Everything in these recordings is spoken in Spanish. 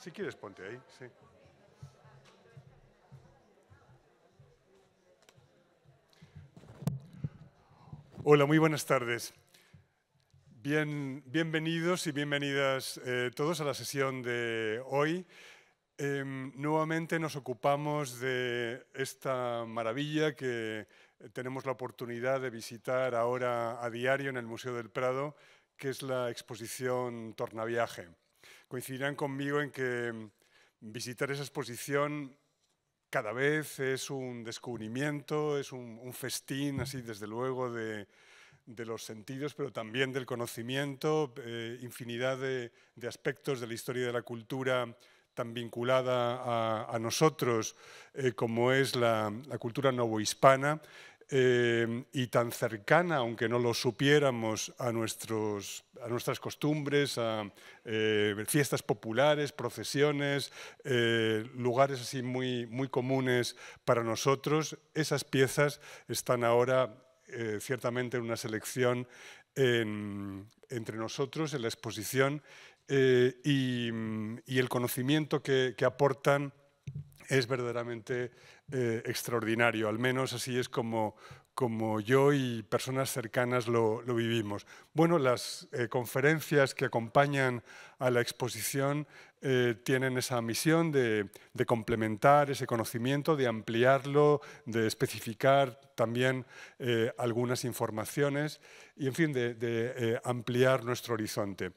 Si quieres, ponte ahí, sí. Hola, muy buenas tardes. Bien, bienvenidos y bienvenidas eh, todos a la sesión de hoy. Em, nuevamente nos ocupamos de esta maravilla que tenemos la oportunidad de visitar ahora a diario en el Museo del Prado, que es la exposición Tornaviaje coincidirán conmigo en que mm, visitar esa exposición cada vez es un descubrimiento, es un, festín, así desde luego, de, los sentidos, pero también del conocimiento, eh, infinidad de, aspectos de la historia de la cultura tan vinculada a, nosotros eh, como es la, la cultura novohispana Em, y tan cercana, aunque no lo supiéramos, a, nuestras costumbres, a eh, fiestas populares, procesiones, eh, lugares así muy, muy comunes para nosotros, esas piezas están ahora eh, ciertamente en una selección entre nosotros, en la exposición, y, el conocimiento que aportan es verdaderamente eh, extraordinario, al menos así es como, como yo y personas cercanas lo, lo vivimos. Bueno, las eh, conferencias que acompañan a la exposición eh, tienen esa misión de, complementar ese conocimiento, de ampliarlo, de especificar también algunas informaciones y, en fin, de ampliar nuestro horizonte.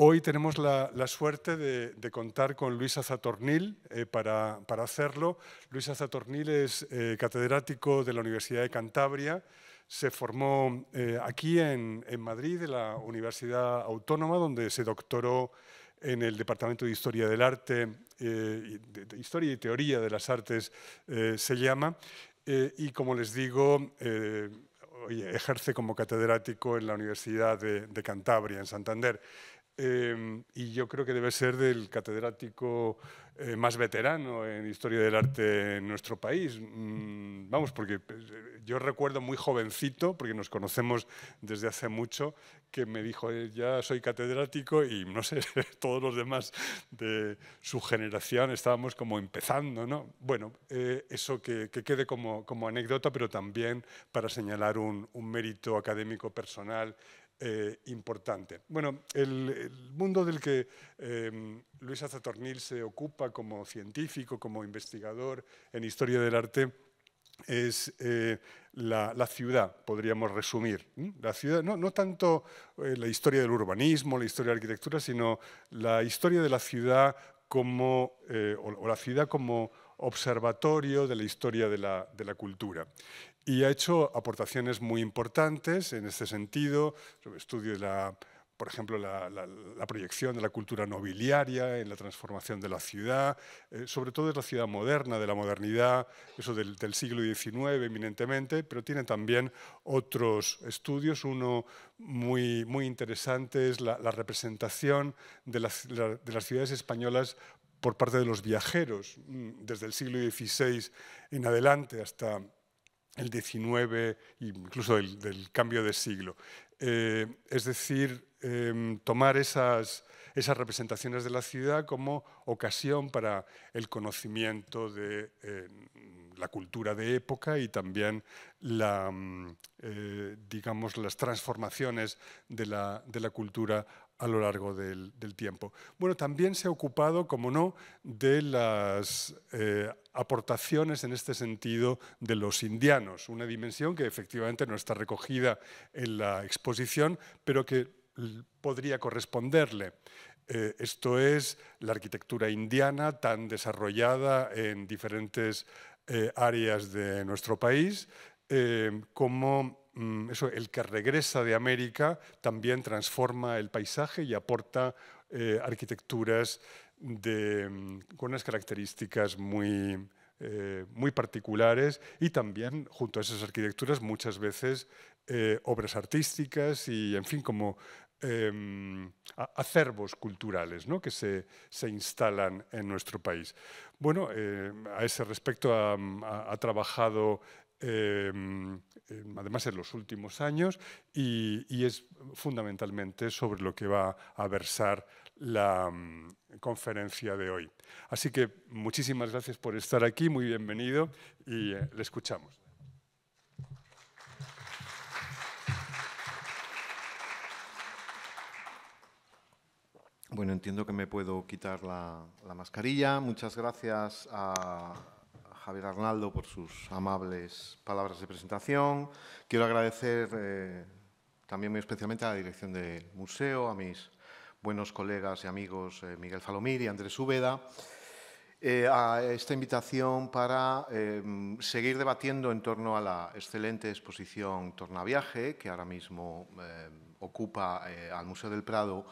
Hoy tenemos la, suerte de, contar con Luisa Zatornil eh, para, hacerlo. Luisa Zatornil es eh, catedrático de la Universidad de Cantabria. Se formó eh, aquí en, Madrid, de la Universidad Autónoma, donde se doctoró en el Departamento de Historia del Arte, Historia y Teoría de las Artes se llama. y como les digo, ejerce como catedrático en la Universidad de Cantabria, en Santander. Em, y yo creo que debe ser del catedrático eh, más veterano en historia del arte en nuestro país. Mm, vamos, porque eh, yo recuerdo muy jovencito, porque nos conocemos desde hace mucho, que me dijo, eh, ya soy catedrático y no sé, todos los demás de su generación estábamos como empezando, ¿no? Bueno, eso que, que quede como, como, anécdota, pero también para señalar un, un mérito académico personal eh, importante. Bueno, el, mundo del que eh, Luis Azatornil se ocupa como científico, como investigador en historia del arte, es eh, la, ciudad, podríamos resumir. La ciudad, no, tanto eh, la historia del urbanismo, la historia de la arquitectura, sino la historia de la ciudad como, la ciudad como observatorio de la historia de la, de la cultura y ha hecho aportaciones muy importantes en este sentido, sobre estudio de la, por ejemplo, la, proyección de la cultura nobiliaria en la transformación de la ciudad, eh, sobre todo es la ciudad moderna, de la modernidad, eso del, siglo XIX eminentemente, pero tiene también otros estudios, uno muy, muy interesante es la, representación de las, de las ciudades españolas por parte de los viajeros, mm, desde el siglo XVI en adelante hasta el 19, incluso del, cambio de siglo. Eh, es decir, em, tomar esas, esas, representaciones de la ciudad como ocasión para el conocimiento de em, la cultura de época y también la, em, eh, digamos, las transformaciones de la, de la cultura a lo largo del, tiempo. Bueno, también se ha ocupado, como no, de las eh, aportaciones en este sentido de los indianos, una dimensión que efectivamente no está recogida en la exposición, pero que podría corresponderle. Eh, esto es la arquitectura indiana tan desarrollada en diferentes eh, áreas de nuestro país, como Mm, el que regresa de América también transforma el paisaje y aporta eh, arquitecturas mm, con unas características muy, eh, muy particulares y también junto a esas arquitecturas muchas veces eh, obras artísticas y en fin como em, acervos culturales que se, instalan en nuestro país. Bueno, a ese respecto ha trabajado Em, em, además en los últimos años, y, es fundamentalmente sobre lo que va a versar la mm, conferencia de hoy. Así que muchísimas gracias por estar aquí, muy bienvenido y eh, le escuchamos. Bueno, entiendo que me puedo quitar la mascarilla. Muchas gracias a, Javier Arnaldo por sus amables palabras de presentación. Quiero agradecer eh, también muy especialmente a la dirección del museo, a mis buenos colegas y amigos eh, Miguel Falomir y Andrés Úbeda, eh, a esta invitación para seguir debatiendo en torno a la excelente exposición Tornaviaje, que ahora mismo ocupa al Museo del Prado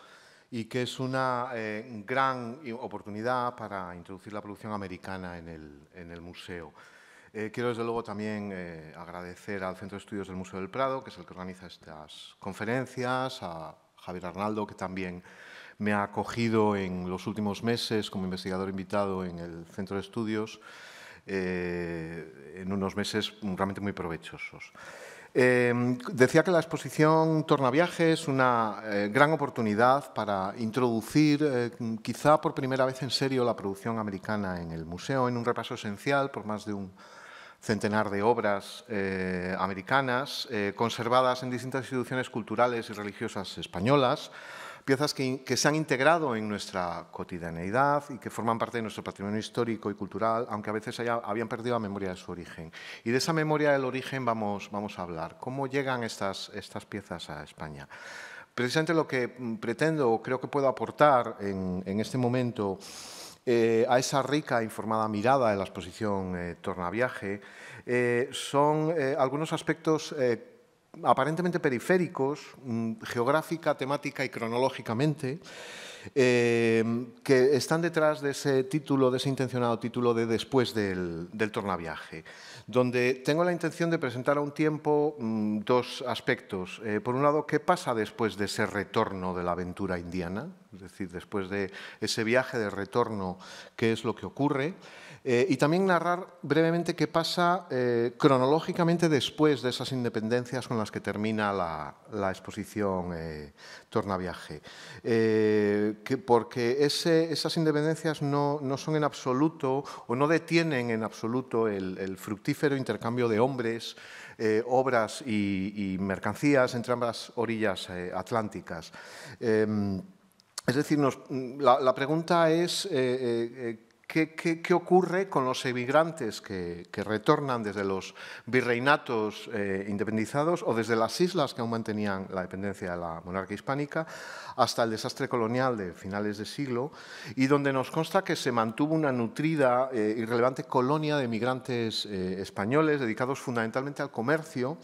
y que es una eh, gran oportunidad para introducir la producción americana en el, museo. Eh, quiero, desde luego, también eh, agradecer al Centro de Estudios del Museo del Prado, que es el que organiza estas conferencias, a Javier Arnaldo, que también me ha acogido en los últimos meses como investigador invitado en el Centro de Estudios, en unos meses realmente muy provechosos. Em, decía que la exposición Tornaviaje es una eh, gran oportunidad para introducir, eh, quizá por primera vez en serio, la producción americana en el museo, en un repaso esencial por más de un centenar de obras eh, americanas conservadas en distintas instituciones culturales y religiosas españolas piezas que, se han integrado en nuestra cotidianeidad y que forman parte de nuestro patrimonio histórico y cultural, aunque a veces haya, habían perdido la memoria de su origen. Y de esa memoria del origen vamos, a hablar. ¿Cómo llegan estas, piezas a España? Precisamente lo que mm, pretendo o creo que puedo aportar en, este momento eh, a esa rica e informada mirada de la exposición Torna eh, Tornaviaje eh, son algunos aspectos aparentemente periféricos, mm, geográfica, temática y cronológicamente, eh, que están detrás de ese título, de ese intencionado título de Después del, del tornaviaje, donde tengo la intención de presentar a un tiempo mm, dos aspectos. Eh, por un lado, ¿qué pasa después de ese retorno de la aventura indiana? Es decir, después de ese viaje de retorno, ¿qué es lo que ocurre? Eh, y también narrar brevemente qué pasa eh, cronológicamente después de esas independencias con las que termina la, exposición eh, Tornaviaje. porque esas independencias no, son en absoluto o no detienen en absoluto el, fructífero intercambio de hombres, obras y, mercancías entre ambas orillas atlánticas. Em, es decir, la, pregunta es ¿Qué, qué, ocurre con los emigrantes que, retornan desde los virreinatos eh, independizados o desde las islas que aún mantenían la dependencia de la monarquía hispánica hasta el desastre colonial de finales de siglo y donde nos consta que se mantuvo una nutrida y eh, relevante colonia de emigrantes eh, españoles dedicados fundamentalmente al comercio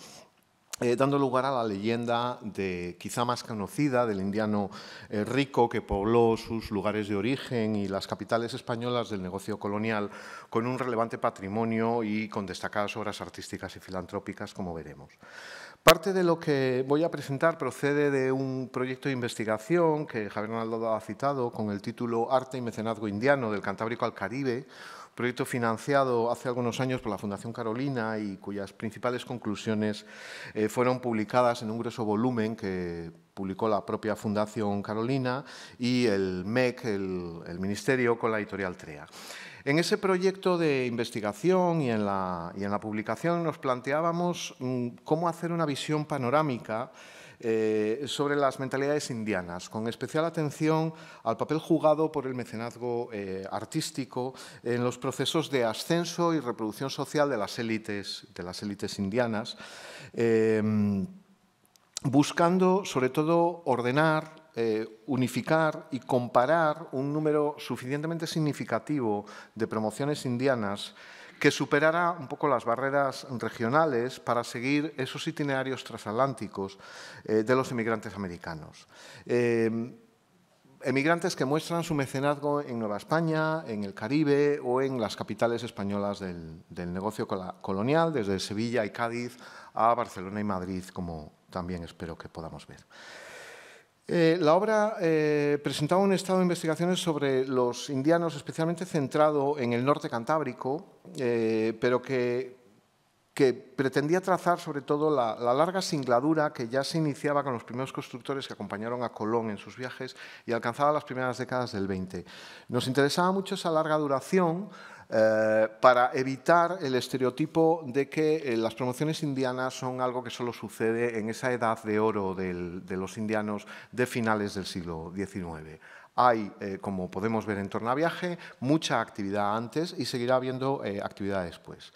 eh, dando lugar a la leyenda de, quizá más conocida del indiano eh, rico que pobló sus lugares de origen y las capitales españolas del negocio colonial con un relevante patrimonio y con destacadas obras artísticas y filantrópicas, como veremos. Parte de lo que voy a presentar procede de un proyecto de investigación que Javier Naldo ha citado con el título Arte y Mecenazgo Indiano del Cantábrico al Caribe, proyecto financiado hace algunos años por la Fundación Carolina y cuyas principales conclusiones eh, fueron publicadas en un grueso volumen que publicó la propia Fundación Carolina y el MEC, el, Ministerio, con la editorial TREA. En ese proyecto de investigación y en la publicación nos planteábamos mm, cómo hacer una visión panorámica eh, sobre las mentalidades indianas, con especial atención al papel jugado por el mecenazgo eh, artístico en los procesos de ascenso y reproducción social de las élites, de las élites indianas, em, buscando sobre todo ordenar eh, unificar y comparar un número suficientemente significativo de promociones indianas que superara un poco las barreras regionales para seguir esos itinerarios transatlánticos eh, de los emigrantes americanos. Eh, emigrantes que muestran su mecenazgo en Nueva España, en el Caribe o en las capitales españolas del, del negocio colonial, desde Sevilla y Cádiz a Barcelona y Madrid, como también espero que podamos ver. Eh, la obra eh, presentaba un estado de investigaciones sobre los indianos, especialmente centrado en el norte cantábrico, eh, pero que, pretendía trazar sobre todo la, la, larga singladura que ya se iniciaba con los primeros constructores que acompañaron a Colón en sus viajes y alcanzaba las primeras décadas del 20. Nos interesaba mucho esa larga duración eh, para evitar el estereotipo de que eh, las promociones indianas son algo que solo sucede en esa edad de oro de los indianos de finales del siglo XIX. Hay, eh, como podemos ver en torno viaje, mucha actividad antes y seguirá habiendo actividad después.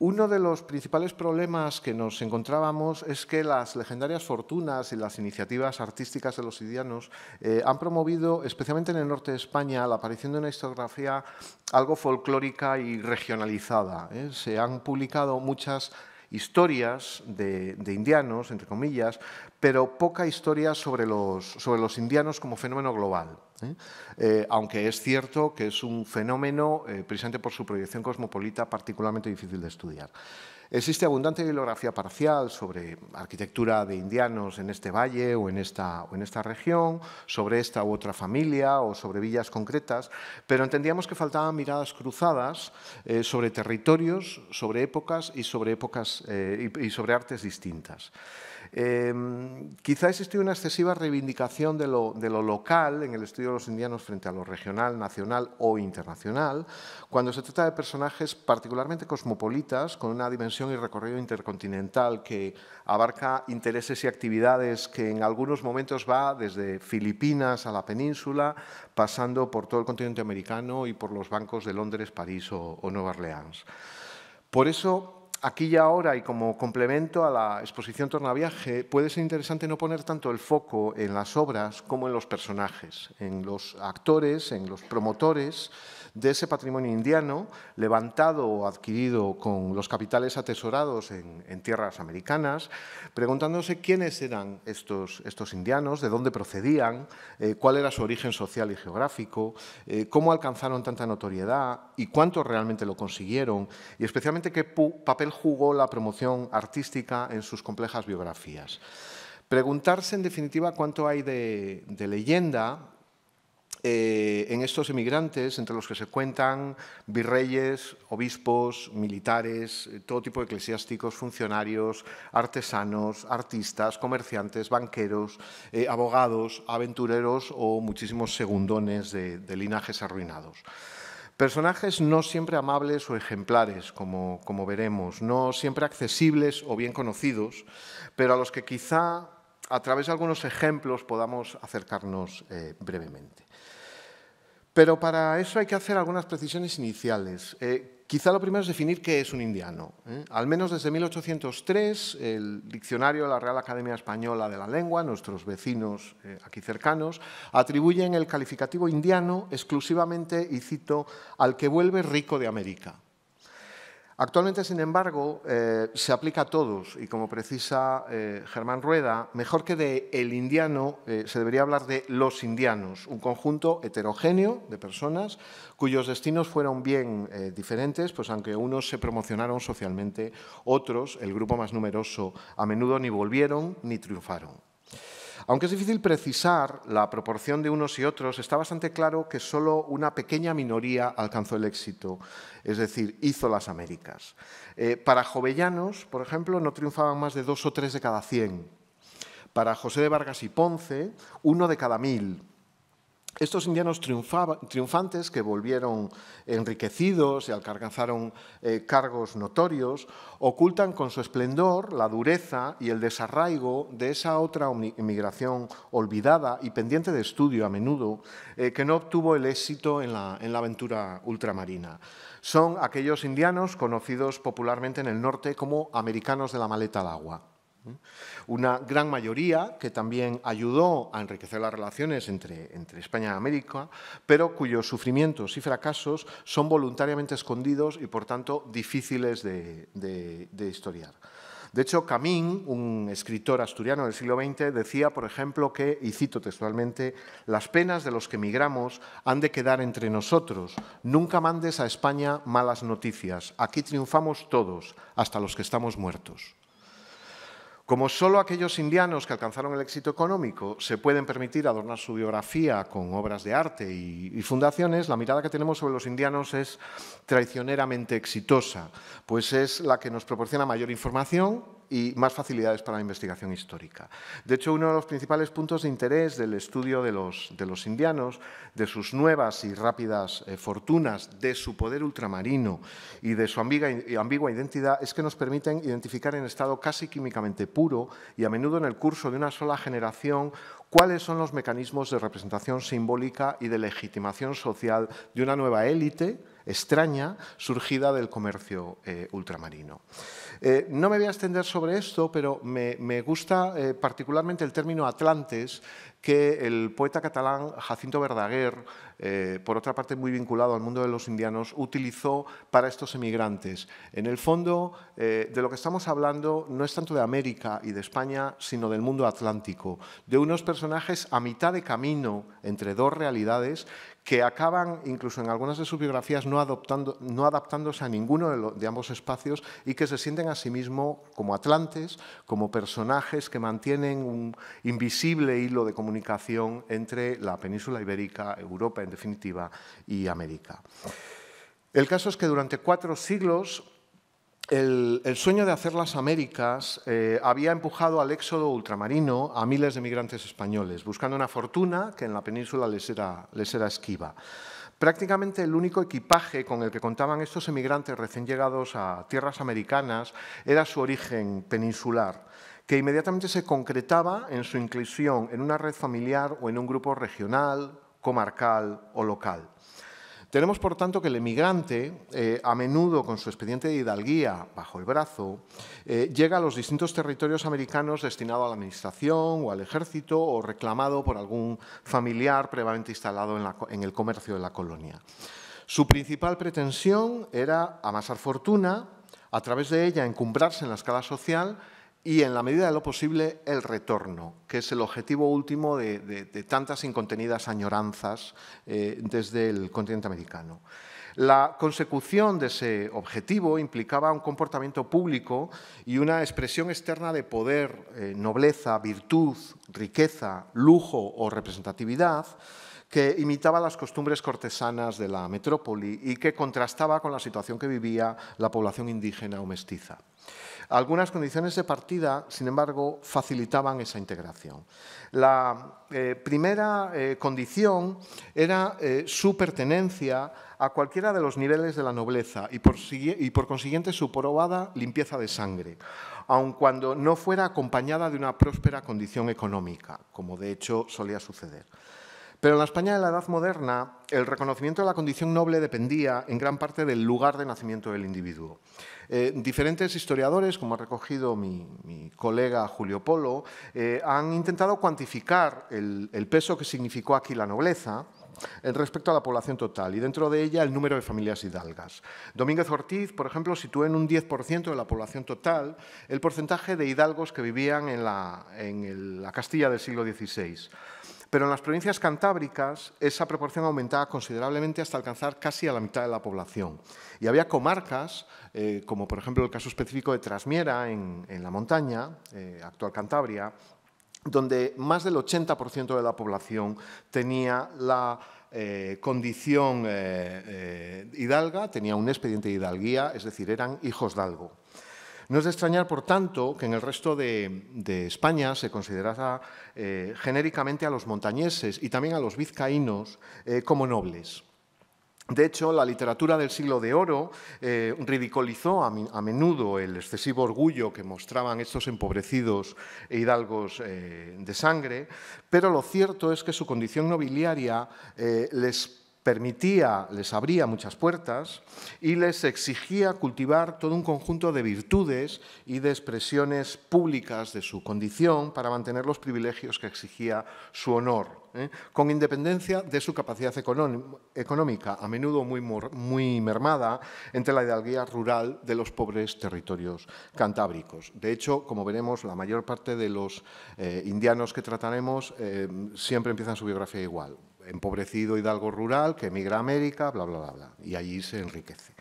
Uno de los principales problemas que nos encontrábamos es que las legendarias fortunas y las iniciativas artísticas de los indianos eh, han promovido, especialmente en el norte de España, la aparición de una historiografía algo folclórica y regionalizada. ¿eh? Se han publicado muchas historias de, indianos, entre comillas, pero poca historia sobre los indianos como fenómeno global. ¿eh? Eh, aunque es cierto que es un fenómeno, eh, presente por su proyección cosmopolita, particularmente difícil de estudiar. Existe abundante bibliografía parcial sobre arquitectura de indianos en este valle o en esta, o en esta región, sobre esta u otra familia o sobre villas concretas, pero entendíamos que faltaban miradas cruzadas sobre territorios, sobre épocas y sobre, épocas, y sobre artes distintas. Em, quizá existe una excesiva reivindicación de lo, local en el estudio de los indianos frente a lo regional, nacional o internacional, cuando se trata de personajes particularmente cosmopolitas, con una dimensión y recorrido intercontinental que abarca intereses y actividades que en algunos momentos va desde Filipinas a la península, pasando por todo el continente americano y por los bancos de Londres, París o, o Nueva Orleans. Por eso aquí y ahora y como complemento a la exposición Tornaviaje, puede ser interesante no poner tanto el foco en las obras como en los personajes, en los actores, en los promotores de ese patrimonio indiano levantado o adquirido con los capitales atesorados en, tierras americanas, preguntándose quiénes eran estos, estos indianos, de dónde procedían, eh, cuál era su origen social y geográfico, eh, cómo alcanzaron tanta notoriedad y cuánto realmente lo consiguieron, y especialmente qué papel jugó la promoción artística en sus complejas biografías. Preguntarse, en definitiva, cuánto hay de, de leyenda eh, en estos emigrantes, entre los que se cuentan virreyes, obispos, militares, eh, todo tipo de eclesiásticos, funcionarios, artesanos, artistas, comerciantes, banqueros, eh, abogados, aventureros o muchísimos segundones de, linajes arruinados. Personajes no siempre amables o ejemplares, como, veremos, no siempre accesibles o bien conocidos, pero a los que quizá a través de algunos ejemplos podamos acercarnos brevemente. Pero para eso hay que hacer algunas precisiones iniciales. Eh, quizá lo primero es definir qué es un indiano. ¿eh? Al menos desde 1803, el diccionario de la Real Academia Española de la Lengua, nuestros vecinos eh, aquí cercanos, atribuyen el calificativo indiano exclusivamente, y cito, al que vuelve rico de América. Actualmente, sin embargo, eh, se aplica a todos y como precisa eh, Germán Rueda, mejor que de el indiano eh, se debería hablar de los indianos, un conjunto heterogéneo de personas cuyos destinos fueron bien diferentes, pues aunque unos se promocionaron socialmente, otros, el grupo más numeroso, a menudo ni volvieron ni triunfaron. Aunque es difícil precisar la proporción de unos y otros, está bastante claro que solo una pequeña minoría alcanzó el éxito, es decir, hizo las Américas. Eh, para Jovellanos, por ejemplo, no triunfaban más de dos o tres de cada cien. Para José de Vargas y Ponce, uno de cada mil. Estos indianos triunfantes que volvieron enriquecidos y alcanzaron eh, cargos notorios, ocultan con su esplendor la dureza y el desarraigo de esa otra inmigración olvidada y pendiente de estudio a menudo, eh, que no obtuvo el éxito en la, en la aventura ultramarina. Son aquellos indianos conocidos popularmente en el norte como americanos de la maleta al agua. Una gran mayoría que también ayudó a enriquecer las relaciones entre, España y América, pero cuyos sufrimientos y fracasos son voluntariamente escondidos y, por tanto, difíciles de, de historiar. De hecho, Camín, un escritor asturiano del siglo XX, decía, por ejemplo, que, y cito textualmente, las penas de los que emigramos han de quedar entre nosotros. Nunca mandes a España malas noticias. Aquí triunfamos todos, hasta los que estamos muertos. Como solo aquellos indianos que alcanzaron el éxito económico se pueden permitir adornar su biografía con obras de arte y, fundaciones, la mirada que tenemos sobre los indianos es traicioneramente exitosa, pues es la que nos proporciona mayor información, y más facilidades para la investigación histórica. De hecho, uno de los principales puntos de interés del estudio de los, de los indianos, de sus nuevas y rápidas eh, fortunas, de su poder ultramarino y de su ambigua identidad, es que nos permiten identificar en estado casi químicamente puro y a menudo en el curso de una sola generación cuáles son los mecanismos de representación simbólica y de legitimación social de una nueva élite, extraña surgida del comercio eh, ultramarino. Eh, no me voy a extender sobre esto, pero me, gusta eh, particularmente el término Atlantes que el poeta catalán Jacinto Verdaguer, por otra parte muy vinculado al mundo de los indianos, utilizó para estos emigrantes. En el fondo, de lo que estamos hablando no es tanto de América y de España, sino del mundo atlántico, de unos personajes a mitad de camino entre dos realidades que acaban incluso en algunas de sus biografías no, adoptando, no adaptándose a ninguno de, ambos espacios y que se sienten a sí mismos como atlantes, como personajes que mantienen un invisible hilo de comunicación entre la península ibérica, Europa en definitiva, y América. El caso es que durante cuatro siglos el, sueño de hacer las Américas eh, había empujado al éxodo ultramarino a miles de migrantes españoles, buscando una fortuna que en la península les era, les era esquiva. Prácticamente el único equipaje con el que contaban estos emigrantes recién llegados a tierras americanas era su origen peninsular, que inmediatamente se concretaba en su inclusión en una red familiar o en un grupo regional, comarcal o local. Tenemos, por tanto, que el emigrante, eh, a menudo con su expediente de hidalguía bajo el brazo, eh, llega a los distintos territorios americanos destinado a la administración o al ejército o reclamado por algún familiar previamente instalado en el comercio de la colonia. Su principal pretensión era amasar fortuna, a través de ella encumbrarse en la escala social y, en la medida de lo posible, el retorno, que es el objetivo último de, tantas incontenidas añoranzas eh, desde el continente americano. La consecución de ese objetivo implicaba un comportamiento público y una expresión externa de poder, eh, nobleza, virtud, riqueza, lujo o representatividad que imitaba las costumbres cortesanas de la metrópoli y que contrastaba con la situación que vivía la población indígena o mestiza. Algunas condiciones de partida, sin embargo, facilitaban esa integración. La eh, primera eh, condición era eh, su pertenencia a cualquiera de los niveles de la nobleza y por consiguiente su probada limpieza de sangre, aun cuando no fuera acompañada de una próspera condición económica, como de hecho solía suceder. Pero en la España de la Edad Moderna, el reconocimiento de la condición noble dependía en gran parte del lugar de nacimiento del individuo. Eh, diferentes historiadores, como ha recogido mi, colega Julio Polo, eh, han intentado cuantificar el, peso que significó aquí la nobleza, eh, respecto a la población total y dentro de ella el número de familias hidalgas. Domínguez Ortiz, por ejemplo, sitúa en un 10% de la población total el porcentaje de hidalgos que vivían en la Castilla del siglo XVI. Pero en las provincias cantábricas esa proporción aumentaba considerablemente hasta alcanzar casi a la mitad de la población. Y había comarcas, eh, como por ejemplo el caso específico de Trasmiera, en, la montaña, eh, actual Cantabria, donde más del 80% de la población tenía la eh, condición hidalga, tenía un expediente de hidalguía, es decir, eran hijos de algo. No es de extrañar, por tanto, que en el resto de, España se considerara eh, genéricamente a los montañeses y también a los vizcaínos eh, como nobles. De hecho, la literatura del siglo de oro eh, ridiculizó a, menudo el excesivo orgullo que mostraban estos empobrecidos hidalgos de sangre, pero lo cierto es que su condición nobiliaria les permitía, les abría muchas puertas y les exigía cultivar todo un conjunto de virtudes y de expresiones públicas de su condición para mantener los privilegios que exigía su honor, ¿eh? con independencia de su capacidad económica, a menudo muy, muy mermada entre la hidalguía rural de los pobres territorios cantábricos. De hecho, como veremos, la mayor parte de los eh, indianos que trataremos eh, siempre empiezan su biografía igual empobrecido hidalgo rural que emigra a América, bla, bla, bla, bla, y allí se enriquece.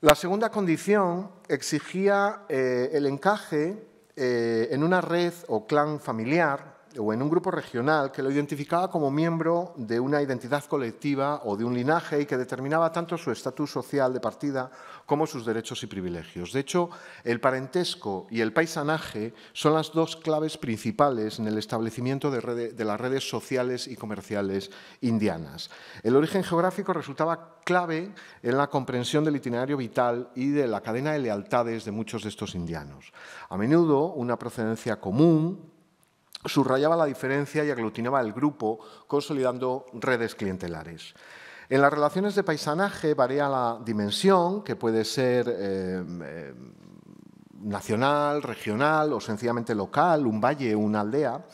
La segunda condición exigía eh, el encaje eh, en una red o clan familiar o en un grupo regional que lo identificaba como miembro de una identidad colectiva o de un linaje y que determinaba tanto su estatus social de partida como sus derechos y privilegios. De hecho, el parentesco y el paisanaje son las dos claves principales en el establecimiento de, las redes sociales y comerciales indianas. El origen geográfico resultaba clave en la comprensión del itinerario vital y de la cadena de lealtades de muchos de estos indianos. A menudo, una procedencia común subrayaba la diferencia y aglutinaba el grupo, consolidando redes clientelares. En las relaciones de paisanaje varía la dimensión, que puede ser eh, eh, nacional, regional o sencillamente local, un valle, una aldea.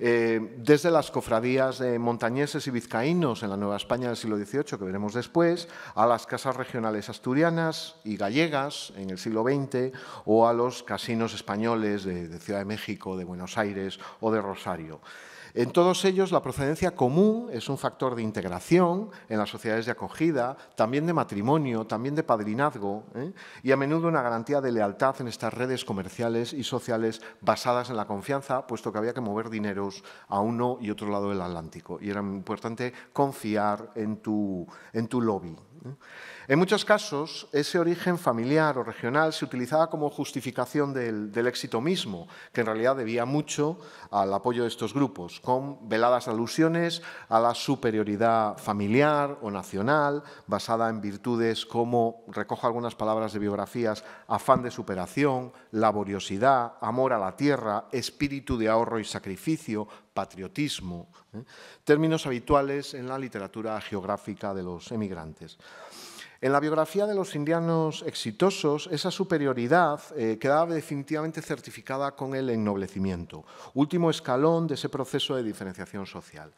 Eh, desde las cofradías de montañeses y vizcaínos en la Nueva España del siglo XVIII, que veremos después, a las casas regionales asturianas y gallegas en el siglo XX, o a los casinos españoles de Ciudad de México, de Buenos Aires o de Rosario. En todos ellos, la procedencia común es un factor de integración en las sociedades de acogida, también de matrimonio, también de padrinazgo ¿eh? y a menudo una garantía de lealtad en estas redes comerciales y sociales basadas en la confianza, puesto que había que mover dineros a uno y otro lado del Atlántico. Y era importante confiar en tu lobby. En muchos casos, ese origen familiar o regional se utilizaba como justificación del, éxito mismo, que en realidad debía mucho al apoyo de estos grupos, con veladas alusiones a la superioridad familiar o nacional, basada en virtudes como, recojo algunas palabras de biografías, afán de superación, laboriosidad, amor a la tierra, espíritu de ahorro y sacrificio, patriotismo, ¿eh? términos habituales en la literatura geográfica de los emigrantes. En la biografía de los indianos exitosos, esa superioridad eh, quedaba definitivamente certificada con el ennoblecimiento, último escalón de ese proceso de diferenciación social.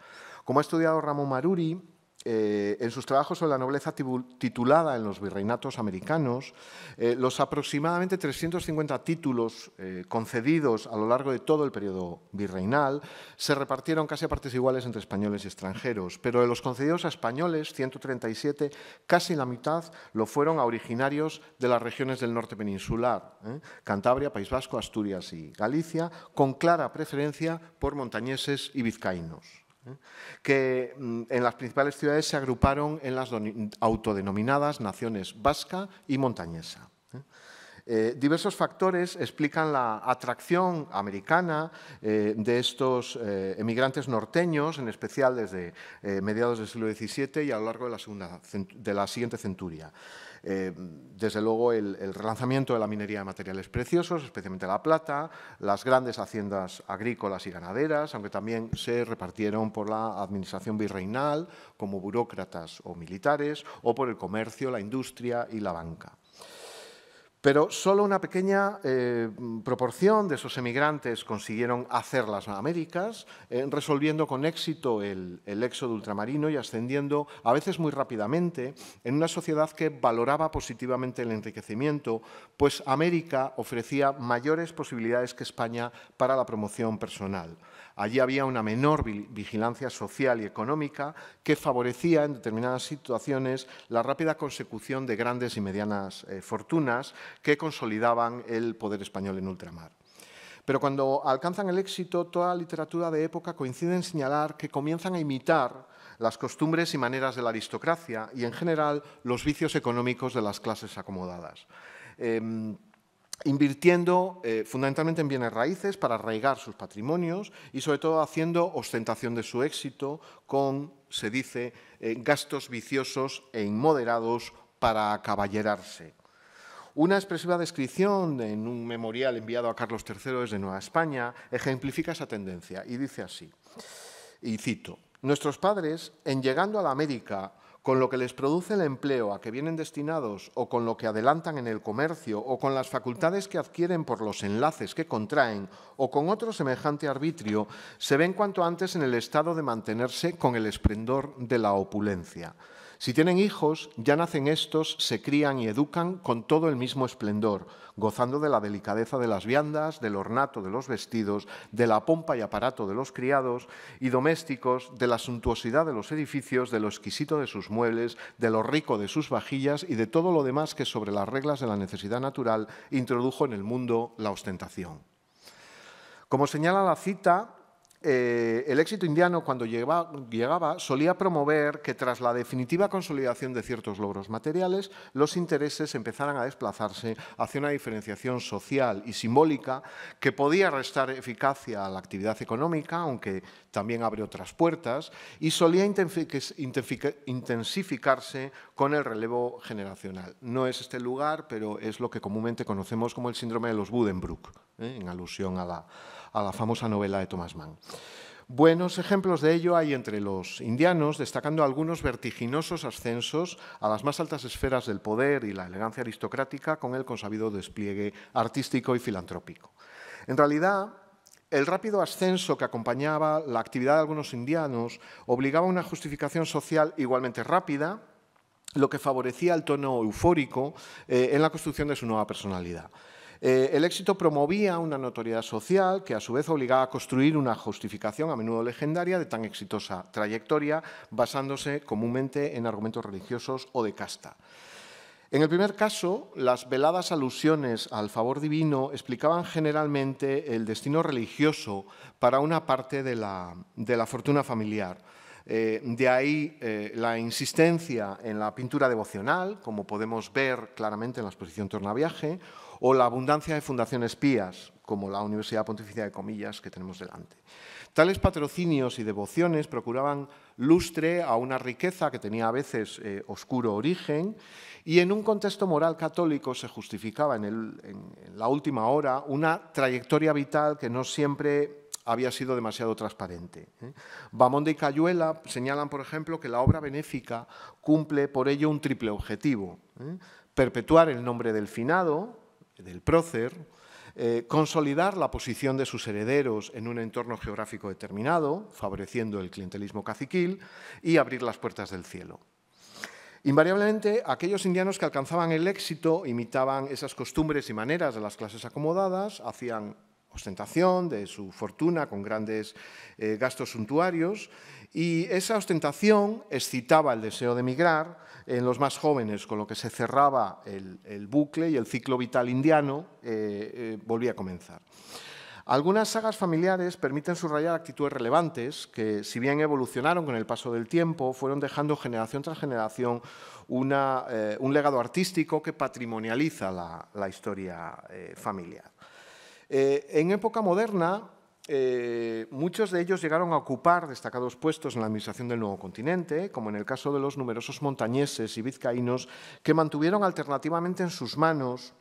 Como ha estudiado Ramón Maruri, eh, en sus trabajos sobre la nobleza titulada en los virreinatos americanos, eh, los aproximadamente 350 títulos eh, concedidos a lo largo de todo el periodo virreinal se repartieron casi a partes iguales entre españoles y extranjeros, pero de los concedidos a españoles, 137, casi la mitad lo fueron a originarios de las regiones del norte peninsular, Cantabria, País Vasco, Asturias y Galicia, con clara preferencia por montañeses y vizcaínos que mm, en las principales ciudades se agruparon en las autodenominadas naciones vasca y montañesa. ¿eh? Eh, diversos factores explican la atracción americana eh, de estos emigrantes norteños, en especial desde mediados del siglo XVII y a lo largo de la, de la siguiente centuria. Eh, desde luego, el, el, relanzamiento de la minería de materiales preciosos, especialmente la plata, las grandes haciendas agrícolas y ganaderas, aunque también se repartieron por la administración virreinal como burócratas o militares, o por el comercio, la industria y la banca. Pero solo una pequeña eh, proporción de esos emigrantes consiguieron hacer las Américas, eh, resolviendo con éxito el, éxodo ultramarino y ascendiendo, a veces muy rápidamente, en una sociedad que valoraba positivamente el enriquecimiento, pues América ofrecía mayores posibilidades que España para la promoción personal. Allí había una menor vigilancia social y económica que favorecía en determinadas situaciones la rápida consecución de grandes y medianas eh, fortunas que consolidaban el poder español en ultramar. Pero cuando alcanzan el éxito, toda literatura de época coincide en señalar que comienzan a imitar las costumbres y maneras de la aristocracia y, en general, los vicios económicos de las clases acomodadas. Em, invirtiendo eh, fundamentalmente en bienes raíces para arraigar sus patrimonios y sobre todo haciendo ostentación de su éxito con, se dice, eh, gastos viciosos e inmoderados para caballerarse. Una expresiva descripción en un memorial enviado a Carlos III desde Nueva España ejemplifica esa tendencia y dice así, y cito, Nuestros padres, en llegando a la América, con lo que les produce el empleo a que vienen destinados o con lo que adelantan en el comercio o con las facultades que adquieren por los enlaces que contraen o con otro semejante arbitrio, se ven cuanto antes en el estado de mantenerse con el esplendor de la opulencia. Si tienen hijos, ya nacen estos, se crían y educan con todo el mismo esplendor, gozando de la delicadeza de las viandas, del ornato de los vestidos, de la pompa y aparato de los criados y domésticos, de la suntuosidad de los edificios, de lo exquisito de sus muebles, de lo rico de sus vajillas y de todo lo demás que sobre las reglas de la necesidad natural introdujo en el mundo la ostentación. Como señala la cita, eh, el éxito indiano, cuando llegaba, solía promover que tras la definitiva consolidación de ciertos logros materiales, los intereses empezaran a desplazarse hacia una diferenciación social y simbólica que podía restar eficacia a la actividad económica, aunque también abre otras puertas, y solía intensificarse con el relevo generacional. No es este lugar, pero es lo que comúnmente conocemos como el síndrome de los Budenbrook, ¿eh? en alusión a la a la famosa novela de Thomas Mann. Buenos ejemplos de ello hay entre los indianos, destacando algunos vertiginosos ascensos a las más altas esferas del poder y la elegancia aristocrática con el consabido despliegue artístico y filantrópico. En realidad, el rápido ascenso que acompañaba la actividad de algunos indianos obligaba a una justificación social igualmente rápida, lo que favorecía el tono eufórico eh, en la construcción de su nueva personalidad. Eh, el éxito promovía una notoriedad social que a su vez obligaba a construir una justificación a menudo legendaria de tan exitosa trayectoria basándose comúnmente en argumentos religiosos o de casta. En el primer caso, las veladas alusiones al favor divino explicaban generalmente el destino religioso para una parte de la, fortuna familiar. Eh, de ahí eh, la insistencia en la pintura devocional, como podemos ver claramente en la exposición Tornaviaje, o la abundancia de fundaciones pías, como la Universidad Pontificia de Comillas que tenemos delante. Tales patrocinios y devociones procuraban lustre a una riqueza que tenía a veces eh, oscuro origen y en un contexto moral católico se justificaba en, en la última hora una trayectoria vital que no siempre había sido demasiado transparente. ¿eh? Bamonde y Cayuela señalan, por ejemplo, que la obra benéfica cumple por ello un triple objetivo. ¿eh? Perpetuar el nombre del finado, del prócer, eh, consolidar la posición de sus herederos en un entorno geográfico determinado, favoreciendo el clientelismo caciquil, y abrir las puertas del cielo. Invariablemente, aquellos indianos que alcanzaban el éxito imitaban esas costumbres y maneras de las clases acomodadas, hacían ostentación de su fortuna con grandes eh, gastos suntuarios y esa ostentación excitaba el deseo de emigrar en los más jóvenes, con lo que se cerraba el, bucle y el ciclo vital indiano eh, eh, volvía a comenzar. Algunas sagas familiares permiten subrayar actitudes relevantes que, si bien evolucionaron con el paso del tiempo, fueron dejando generación tras generación una, eh, un legado artístico que patrimonializa la historia familiar. en época moderna, eh, muchos de ellos llegaron a ocupar destacados puestos en la administración del nuevo continente, como en el caso de los numerosos montañeses y vizcaínos que mantuvieron alternativamente en sus manos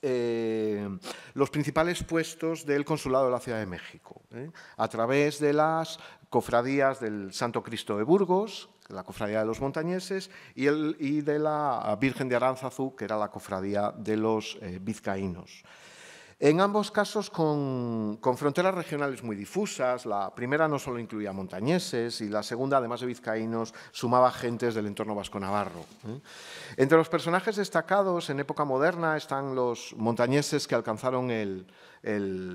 eh, los principales puestos del Consulado de la Ciudad de México, ¿eh? a través de las cofradías del Santo Cristo de Burgos, la cofradía de los montañeses, y, de la Virgen de Aranzazu, que era la cofradía de los vizcaínos. En ambos casos con, fronteras regionales muy difusas, la primera no solo incluía montañeses y la segunda, además de vizcaínos, sumaba gentes del entorno vasco-navarro. ¿eh? Entre los personajes destacados en época moderna están los montañeses que alcanzaron el,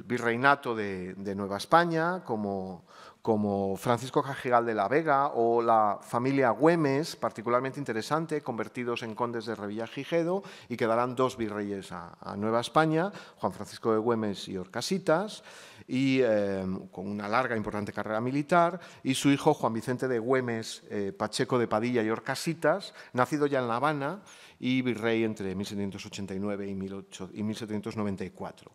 virreinato de, de Nueva España, como como Francisco Cajigal de la Vega o la familia Güemes, particularmente interesante, convertidos en condes de Revillagigedo y que darán dos virreyes a, Nueva España, Juan Francisco de Güemes y Orcasitas, y em, con una larga e importante carrera militar, y su hijo Juan Vicente de Güemes, eh, Pacheco de Padilla y Orcasitas, nacido ya en La Habana y virrey entre 1789 y, y 1794.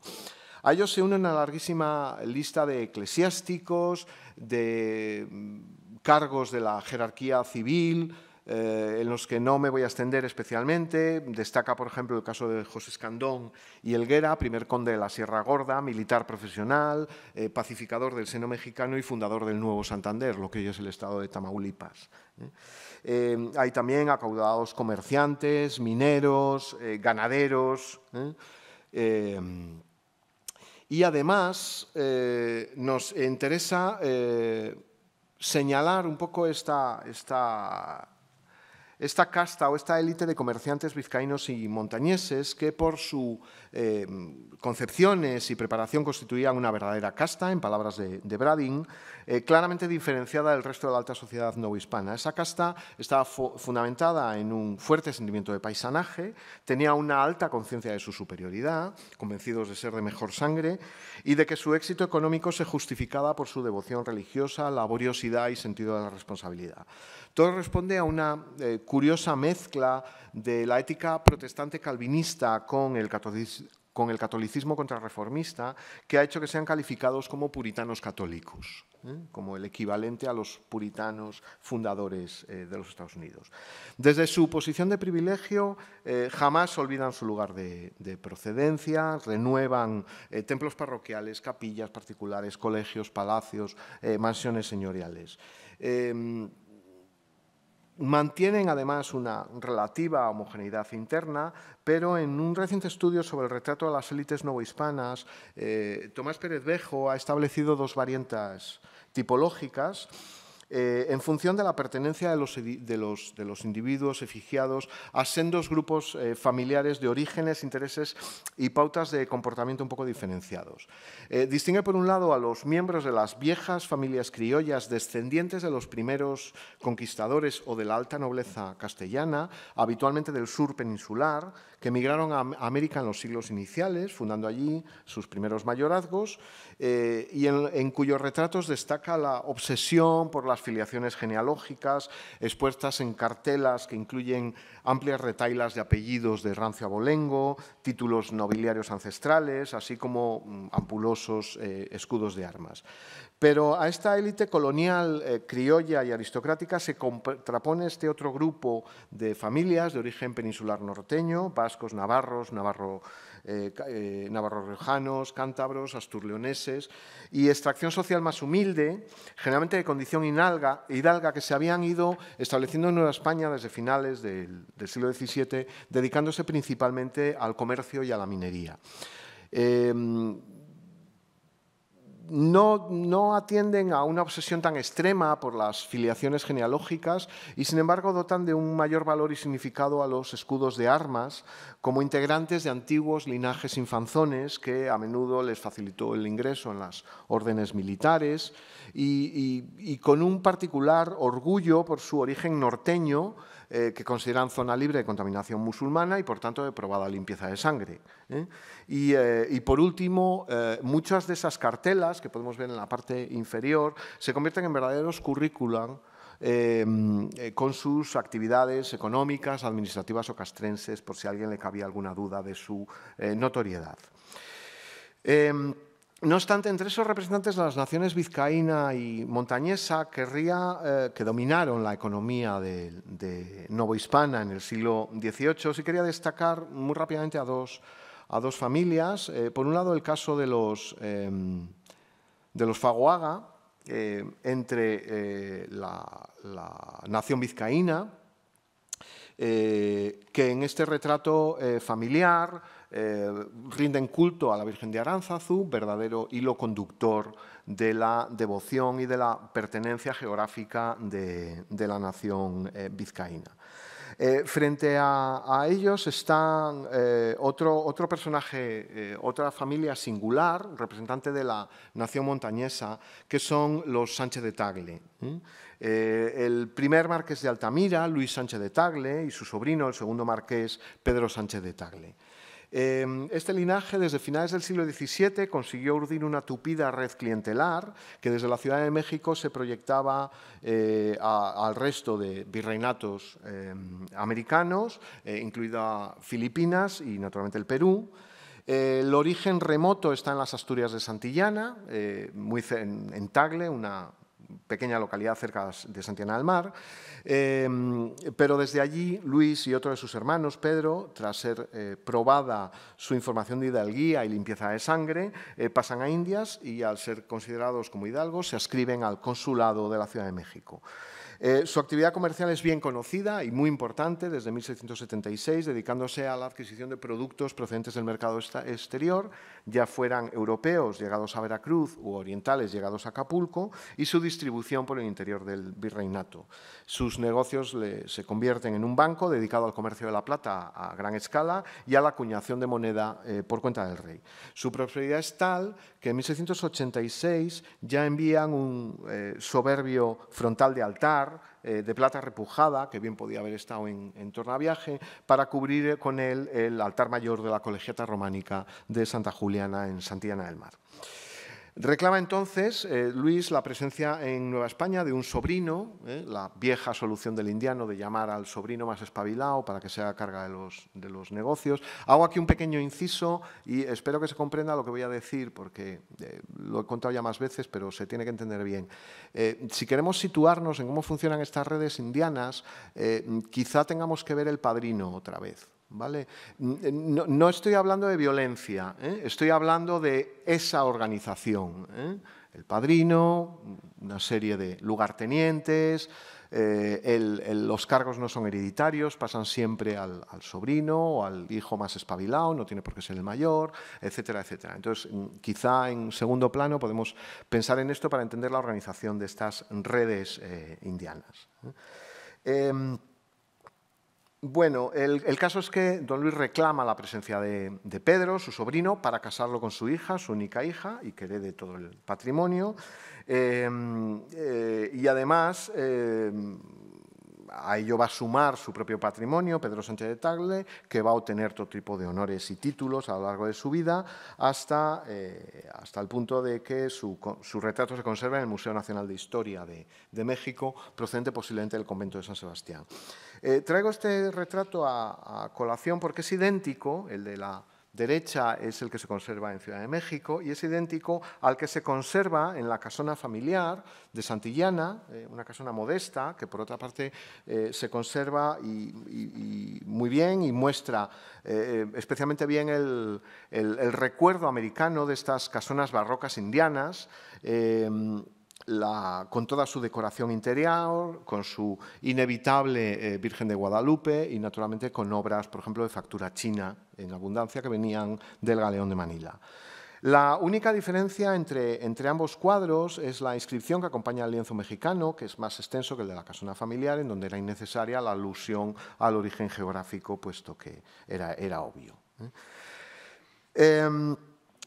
A ah, ellos se une una larguísima lista de eclesiásticos, de mm, cargos de la jerarquía civil, eh, en los que no me voy a extender especialmente. Destaca, por ejemplo, el caso de José Escandón y Elguera, primer conde de la Sierra Gorda, militar profesional, eh, pacificador del seno mexicano y fundador del Nuevo Santander, lo que hoy es el estado de Tamaulipas. ¿eh? hay también acaudados comerciantes, mineros, ganaderos y además eh, nos interesa eh, señalar un poco esta, esta casta o esta élite de comerciantes vizcaínos y montañeses que por su Em, concepciones y preparación constituían una verdadera casta, en palabras de, de Bradin, eh, claramente diferenciada del resto de la alta sociedad no hispana. Esa casta estaba fundamentada en un fuerte sentimiento de paisanaje, tenía una alta conciencia de su superioridad, convencidos de ser de mejor sangre, y de que su éxito económico se justificaba por su devoción religiosa, laboriosidad y sentido de la responsabilidad. Todo responde a una eh, curiosa mezcla de la ética protestante calvinista con el catolicismo con el catolicismo contrarreformista, que ha hecho que sean calificados como puritanos católicos, ¿eh? como el equivalente a los puritanos fundadores eh, de los Estados Unidos. Desde su posición de privilegio, eh, jamás olvidan su lugar de procedencia, renuevan templos parroquiales, capillas particulares, colegios, palacios, mansiones señoriales. Em, Mantienen además una relativa homogeneidad interna, pero en un reciente estudio sobre el retrato de las élites novohispanas, eh, Tomás Pérez Bejo ha establecido dos variantes tipológicas eh, en función de la pertenencia de los, individuos efigiados a sendos grupos eh, familiares de orígenes, intereses y pautas de comportamiento un poco diferenciados. Eh, distingue, por un lado, a los miembros de las viejas familias criollas descendientes de los primeros conquistadores o de la alta nobleza castellana, habitualmente del sur peninsular, que emigraron a América en los siglos iniciales, fundando allí sus primeros mayorazgos, eh, y en, cuyos retratos destaca la obsesión por las filiaciones genealógicas expuestas en cartelas que incluyen amplias retailas de apellidos de rancio abolengo, títulos nobiliarios ancestrales, así como mm, ampulosos eh, escudos de armas. Pero a esta élite colonial, eh, criolla y aristocrática se contrapone este otro grupo de familias de origen peninsular norteño, vascos, navarros, navarro eh, eh Rojanos, cántabros, asturleoneses, y extracción social más humilde, generalmente de condición hidalga, que se habían ido estableciendo en Nueva España desde finales del, siglo XVII, dedicándose principalmente al comercio y a la minería. Em, no, atienden a una obsesión tan extrema por las filiaciones genealógicas y, sin embargo, dotan de un mayor valor y significado a los escudos de armas como integrantes de antiguos linajes infanzones que a menudo les facilitó el ingreso en las órdenes militares y con un particular orgullo por su origen norteño eh, que consideran zona libre de contaminación musulmana y, por tanto, de probada limpieza de sangre. ¿eh? Eh, y, por último, muchas de esas cartelas que podemos ver en la parte inferior se convierten en verdaderos currículum em, con sus actividades económicas, administrativas o castrenses, por si a alguien le cabía alguna duda de su notoriedad. Em, no obstante, entre esos representantes de las naciones vizcaína y montañesa eh, que dominaron la economía de, novohispana en el siglo XVIII, sí quería destacar muy rápidamente a dos, familias. Eh, por un lado, el caso de los, em, de los Fagoaga, eh, entre la, nación vizcaína, que en este retrato familiar eh, rinden culto a la Virgen de Aránzazu, verdadero hilo conductor de la devoción y de la pertenencia geográfica de, la nación eh, vizcaína. Eh, frente a, ellos están otro, personaje, otra familia singular, representante de la nación montañesa, que son los Sánchez de Tagle. el primer marqués de Altamira, Luis Sánchez de Tagle, y su sobrino, el segundo marqués, Pedro Sánchez de Tagle. Em, este linaje, desde finales del siglo XVII, consiguió urdir una tupida red clientelar que desde la Ciudad de México se proyectaba eh, al resto de virreinatos em, americanos, eh, incluida Filipinas y, naturalmente, el Perú. el origen remoto está en las Asturias de Santillana, eh, muy en, en Tagle, una pequeña localidad cerca de Santiana del Mar. Em, pero desde allí, Luis y otro de sus hermanos, Pedro, tras ser eh, probada su información de hidalguía y limpieza de sangre, eh, pasan a Indias y, al ser considerados como hidalgos, se ascriben al consulado de la Ciudad de México. Eh, su actividad comercial es bien conocida y muy importante desde 1676, dedicándose a la adquisición de productos procedentes del mercado exterior, ya fueran europeos llegados a Veracruz u orientales llegados a Acapulco, y su distribución por el interior del virreinato. Sus negocios se convierten en un banco dedicado al comercio de la plata a gran escala y a la acuñación de moneda eh, por cuenta del rey. Su prosperidad es tal que en 1686 ya envían un eh, soberbio frontal de altar eh, de plata repujada, que bien podía haber estado en, en viaje para cubrir eh, con él el altar mayor de la colegiata románica de Santa Juliana en Santillana del Mar. Reclama entonces eh, Luis la presencia en Nueva España de un sobrino, eh, la vieja solución del indiano de llamar al sobrino más espabilado para que sea carga de los, de los, negocios. Hago aquí un pequeño inciso y espero que se comprenda lo que voy a decir porque eh, lo he contado ya más veces, pero se tiene que entender bien. si queremos situarnos en cómo funcionan estas redes indianas, quizá tengamos que ver el padrino otra vez. ¿vale? Eh, no, estoy hablando de violencia, ¿eh? estoy hablando de esa organización. ¿eh? El padrino, una serie de lugartenientes, los cargos no son hereditarios, pasan siempre al, sobrino o al hijo más espabilado, no tiene por qué ser el mayor, etcétera, etcétera. Entonces, mm, quizá en segundo plano podemos pensar en esto para entender la organización de estas redes indianas. Em, bueno, el, caso es que don Luis reclama la presencia de, Pedro, su sobrino, para casarlo con su hija, su única hija, y que herede todo el patrimonio. Em, eh, y además, em, a ello va a sumar su propio patrimonio, Pedro Sánchez de Tagle, que va a obtener todo tipo de honores y títulos a lo largo de su vida, hasta, eh, hasta el punto de que su, retrato se conserva en el Museo Nacional de Historia de, México, procedente posiblemente del convento de San Sebastián. Eh, traigo este retrato a colación porque es idéntico, el de la derecha es el que se conserva en Ciudad de México y es idéntico al que se conserva en la casona familiar de Santillana, eh, una casona modesta que por otra parte eh, se conserva y, muy bien y muestra eh, especialmente bien el, el, recuerdo americano de estas casonas barrocas indianas con toda su decoración interior, con su inevitable eh, Virgen de Guadalupe y naturalmente con obras, por ejemplo, de factura china en abundancia que venían del galeón de Manila. La única diferencia entre, entre, ambos cuadros es la inscripción que acompaña al lienzo mexicano, que es más extenso que el de la casona familiar, en donde era innecesaria la alusión al origen geográfico, puesto que era, era obvio. ¿eh? Em,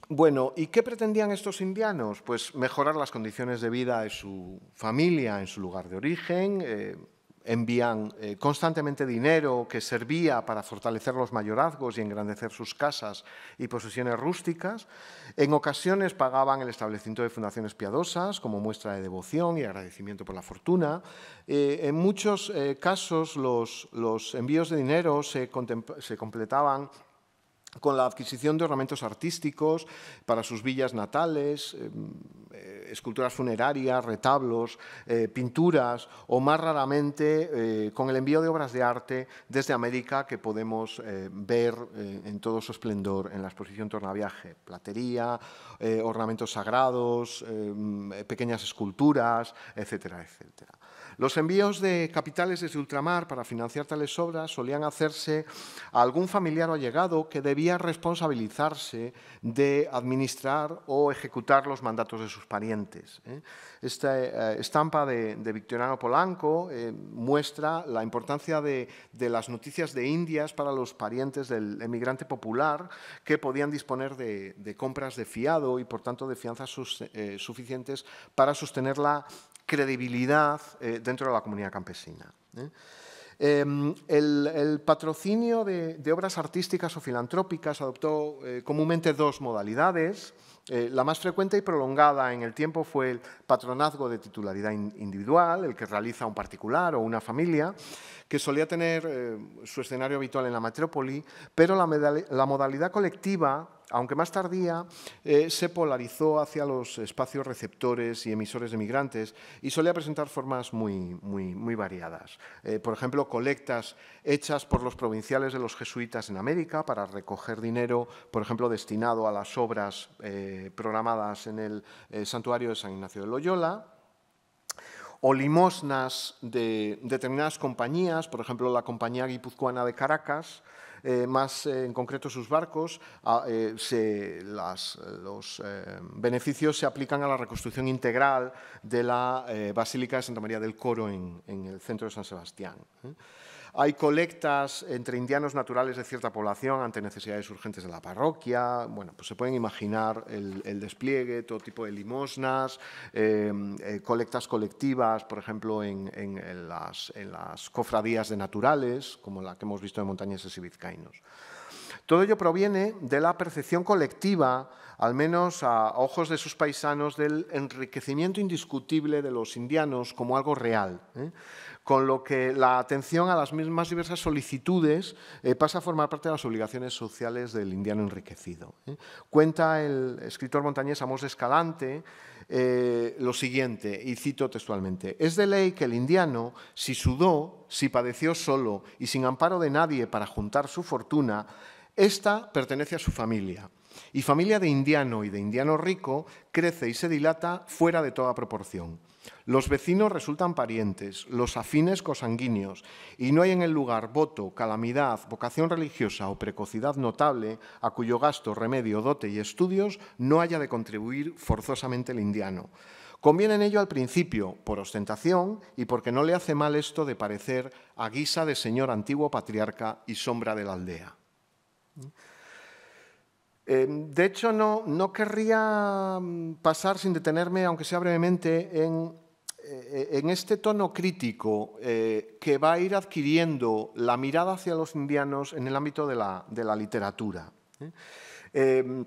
bueno, ¿y qué pretendían estos indianos? Pues mejorar las condiciones de vida de su familia en su lugar de origen. Eh, envían eh, constantemente dinero que servía para fortalecer los mayorazgos y engrandecer sus casas y posesiones rústicas. En ocasiones pagaban el establecimiento de fundaciones piadosas como muestra de devoción y agradecimiento por la fortuna. Eh, en muchos casos los, envíos de dinero se completaban con la adquisición de ornamentos artísticos para sus villas natales, eh, eh, esculturas funerarias, retablos, eh, pinturas o más raramente con el envío de obras de arte desde América que podemos ver en todo su esplendor en la exposición Tornaviaje. Platería, ornamentos sagrados, pequeñas esculturas, etcétera, etcétera. Los envíos de capitales desde ultramar para financiar tales obras solían hacerse a algún familiar o allegado que debía responsabilizarse de administrar o ejecutar los mandatos de sus parientes. ¿eh? Esta eh, estampa de, Victoriano Polanco eh, muestra la importancia de, las noticias de Indias para los parientes del emigrante popular que podían disponer de, compras de fiado y, por tanto, de fianzas suficientes para sostener la credibilidad eh, dentro de la comunidad campesina. ¿eh? Em, el, patrocinio de, obras artísticas o filantrópicas adoptó eh, comúnmente dos modalidades. la más frecuente y prolongada en el tiempo fue el patronazgo de titularidad individual, el que realiza un particular o una familia, que solía tener su escenario habitual en la metrópoli, pero la modalidad colectiva aunque más tardía, eh, se polarizó hacia los espacios receptores y emisores de migrantes y solía presentar formas muy, variadas. Eh, por ejemplo, colectas hechas por los provinciales de los jesuitas en América para recoger dinero, por ejemplo, destinado a las obras eh, programadas en el santuario de San Ignacio de Loyola, o limosnas de determinadas compañías, por ejemplo, la Compañía Guipuzcoana de Caracas, eh, más eh, en concreto sus barcos, eh, los beneficios se aplican a la reconstrucción integral de la Basílica de Santa María del Coro en el centro de San Sebastián. Hay colectas entre indianos naturales de cierta población ante necesidades urgentes de la parroquia. Bueno, pues se pueden imaginar el, despliegue, todo tipo de limosnas, em, eh, colectas colectivas, por ejemplo, en, las, cofradías de naturales, como la que hemos visto en Montañeses y Vizcaínos. Todo ello proviene de la percepción colectiva, al menos a ojos de sus paisanos, del enriquecimiento indiscutible de los indianos como algo real. ¿eh? con lo que la atención a las mismas diversas solicitudes eh, pasa a formar parte de las obligaciones sociales del indiano enriquecido. ¿eh? Cuenta el escritor montañés Amos Escalante eh, lo siguiente, y cito textualmente, es de ley que el indiano, si sudó, si padeció solo y sin amparo de nadie para juntar su fortuna, esta pertenece a su familia. Y familia de indiano y de indiano rico crece y se dilata fuera de toda proporción. Los vecinos resultan parientes, los afines cosanguíneos, y no hay en el lugar voto, calamidad, vocación religiosa o precocidad notable a cuyo gasto, remedio, dote y estudios no haya de contribuir forzosamente el indiano. Conviene en ello al principio, por ostentación y porque no le hace mal esto de parecer a guisa de señor antiguo patriarca y sombra de la aldea. Em, de hecho, no, querría mm, pasar sin detenerme, aunque sea brevemente, en, eh, eh, este tono crítico eh, que va a ir adquiriendo la mirada hacia los indianos en el ámbito de la, literatura. Em,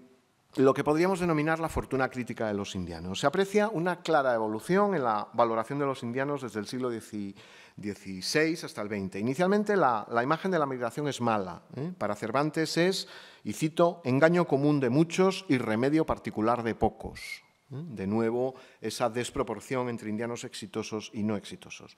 lo que podríamos denominar la fortuna crítica de los indianos. Se aprecia una clara evolución en la valoración de los indianos desde el siglo XIX 16 hasta el 20. Inicialmente la, la imagen de la migración es mala. ¿eh? Para Cervantes es, y cito, engaño común de muchos y remedio particular de pocos. De nuevo, esa desproporción entre indianos exitosos y no exitosos.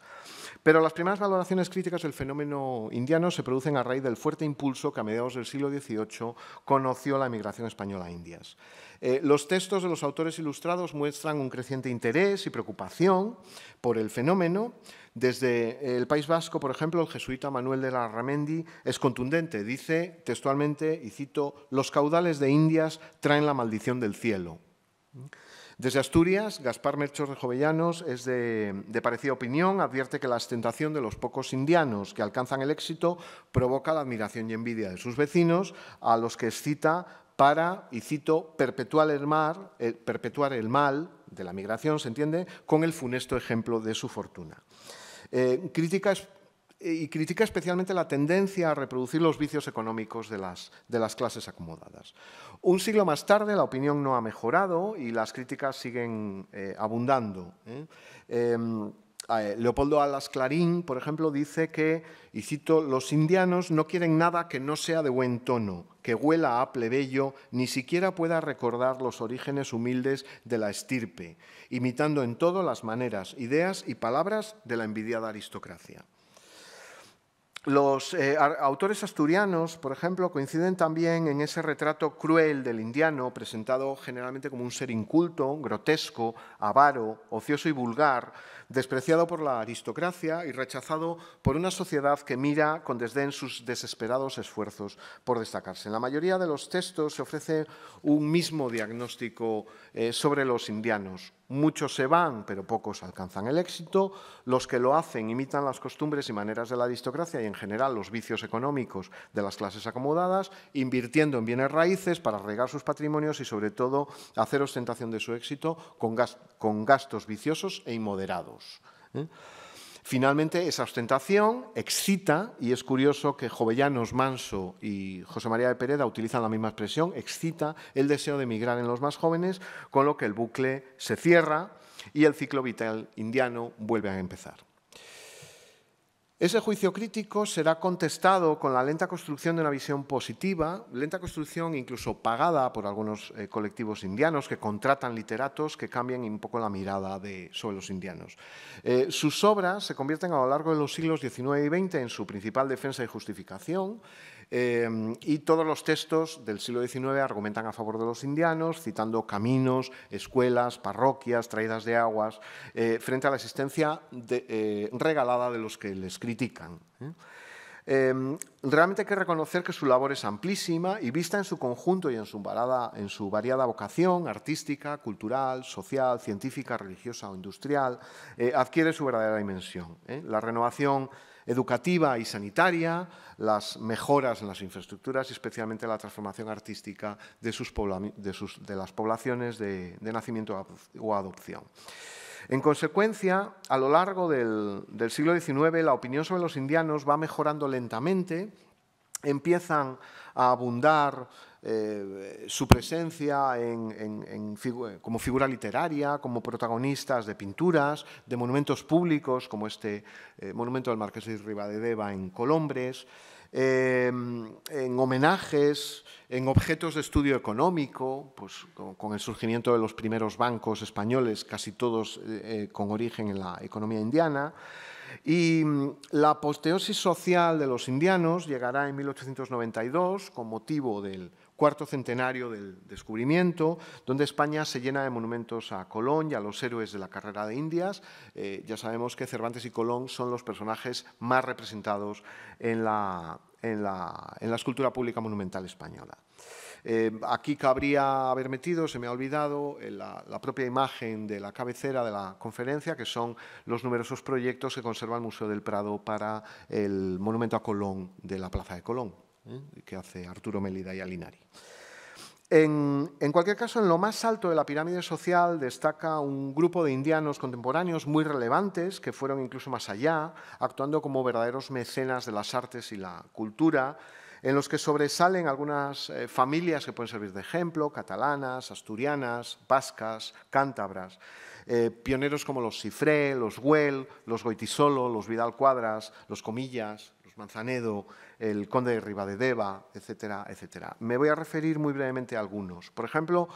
Pero las primeras valoraciones críticas del fenómeno indiano se producen a raíz del fuerte impulso que a mediados del siglo XVIII conoció la emigración española a Indias. Eh, los textos de los autores ilustrados muestran un creciente interés y preocupación por el fenómeno. Desde eh, el País Vasco, por ejemplo, el jesuita Manuel de la Ramendi es contundente. Dice textualmente, y cito, los caudales de Indias traen la maldición del cielo. Desde Asturias, Gaspar Merchos de Jovellanos es de, parecida opinión, advierte que la ostentación de los pocos indianos que alcanzan el éxito provoca la admiración y envidia de sus vecinos, a los que excita para, y cito, perpetuar el, mar, eh, perpetuar el mal de la migración, se entiende, con el funesto ejemplo de su fortuna. Eh, crítica crítica eh, y critica especialmente la tendencia a reproducir los vicios económicos de las, clases acomodadas. Un siglo más tarde la opinión no ha mejorado y las críticas siguen eh, abundando. ¿eh? Em, Leopoldo Alas Clarín, por ejemplo, dice que, y cito, los indianos no quieren nada que no sea de buen tono, que huela a plebeyo, ni siquiera pueda recordar los orígenes humildes de la estirpe, imitando en todo las maneras, ideas y palabras de la envidiada aristocracia. Los eh, autores asturianos, por ejemplo, coinciden también en ese retrato cruel del indiano, presentado generalmente como un ser inculto, grotesco, avaro, ocioso y vulgar, despreciado por la aristocracia y rechazado por una sociedad que mira con desdén sus desesperados esfuerzos por destacarse. En la mayoría de los textos se ofrece un mismo diagnóstico eh, sobre los indianos, Muchos se van, pero pocos alcanzan el éxito. Los que lo hacen imitan las costumbres y maneras de la aristocracia y, en general, los vicios económicos de las clases acomodadas, invirtiendo en bienes raíces para regar sus patrimonios y, sobre todo, hacer ostentación de su éxito con, gastos viciosos e inmoderados. ¿eh? Finalmente, esa ostentación excita, y es curioso que Jovellanos, Manso y José María de Pereda utilizan la misma expresión, excita el deseo de emigrar en los más jóvenes, con lo que el bucle se cierra y el ciclo vital indiano vuelve a empezar. Ese juicio crítico será contestado con la lenta construcción de una visión positiva, lenta construcción incluso pagada por algunos eh, colectivos indianos que contratan literatos que cambian un poco la mirada de, sobre los indianos. Eh, sus obras se convierten a lo largo de los siglos XIX y XX en su principal defensa y justificación. Em, y todos los textos del siglo XIX argumentan a favor de los indianos, citando caminos, escuelas, parroquias, traídas de aguas, eh, frente a la existencia eh, regalada de los que les critican. ¿eh? Em, realmente hay que reconocer que su labor es amplísima y vista en su conjunto y en su, en su variada vocación artística, cultural, social, científica, religiosa o industrial, adquiere su verdadera dimensión. La renovación educativa y sanitaria, las mejoras en las infraestructuras y especialmente la transformación artística de, sus de, las poblaciones de, nacimiento o adopción. En consecuencia, a lo largo del, del siglo XIX, la opinión sobre los indianos va mejorando lentamente, empiezan a abundar eh, su presencia como figura literaria, como protagonistas de pinturas, de monumentos públicos, como este eh, monumento del Marqués de Ribadedeva en Colombres, em, en homenajes, en objetos de estudio económico, pues, con, el surgimiento de los primeros bancos españoles, casi todos eh, con origen en la economía indiana. Y mm, la aposteosis social de los indianos llegará en 1892 con motivo del cuarto centenario del descubrimiento, donde España se llena de monumentos a Colón y a los héroes de la carrera de Indias. Eh, ya sabemos que Cervantes y Colón son los personajes más representados en la, en la, escultura pública monumental española. Eh, aquí cabría haber metido, se me ha olvidado, eh, la, propia imagen de la cabecera de la conferencia, que son los numerosos proyectos que conserva el Museo del Prado para el monumento a Colón de la Plaza de Colón. ¿eh? que hace Arturo Melida y Alinari. En, cualquier caso, en lo más alto de la pirámide social destaca un grupo de indianos contemporáneos muy relevantes que fueron incluso más allá, actuando como verdaderos mecenas de las artes y la cultura, en los que sobresalen algunas eh, familias que pueden servir de ejemplo, catalanas, asturianas, vascas, cántabras, eh, pioneros como los Cifré, los Güell, los Goitisolo, los Vidal Cuadras, los Comillas, Manzanedo, el conde de Ribadedeva, etcétera, etcétera. Me voy a referir muy brevemente a algunos. Por ejemplo,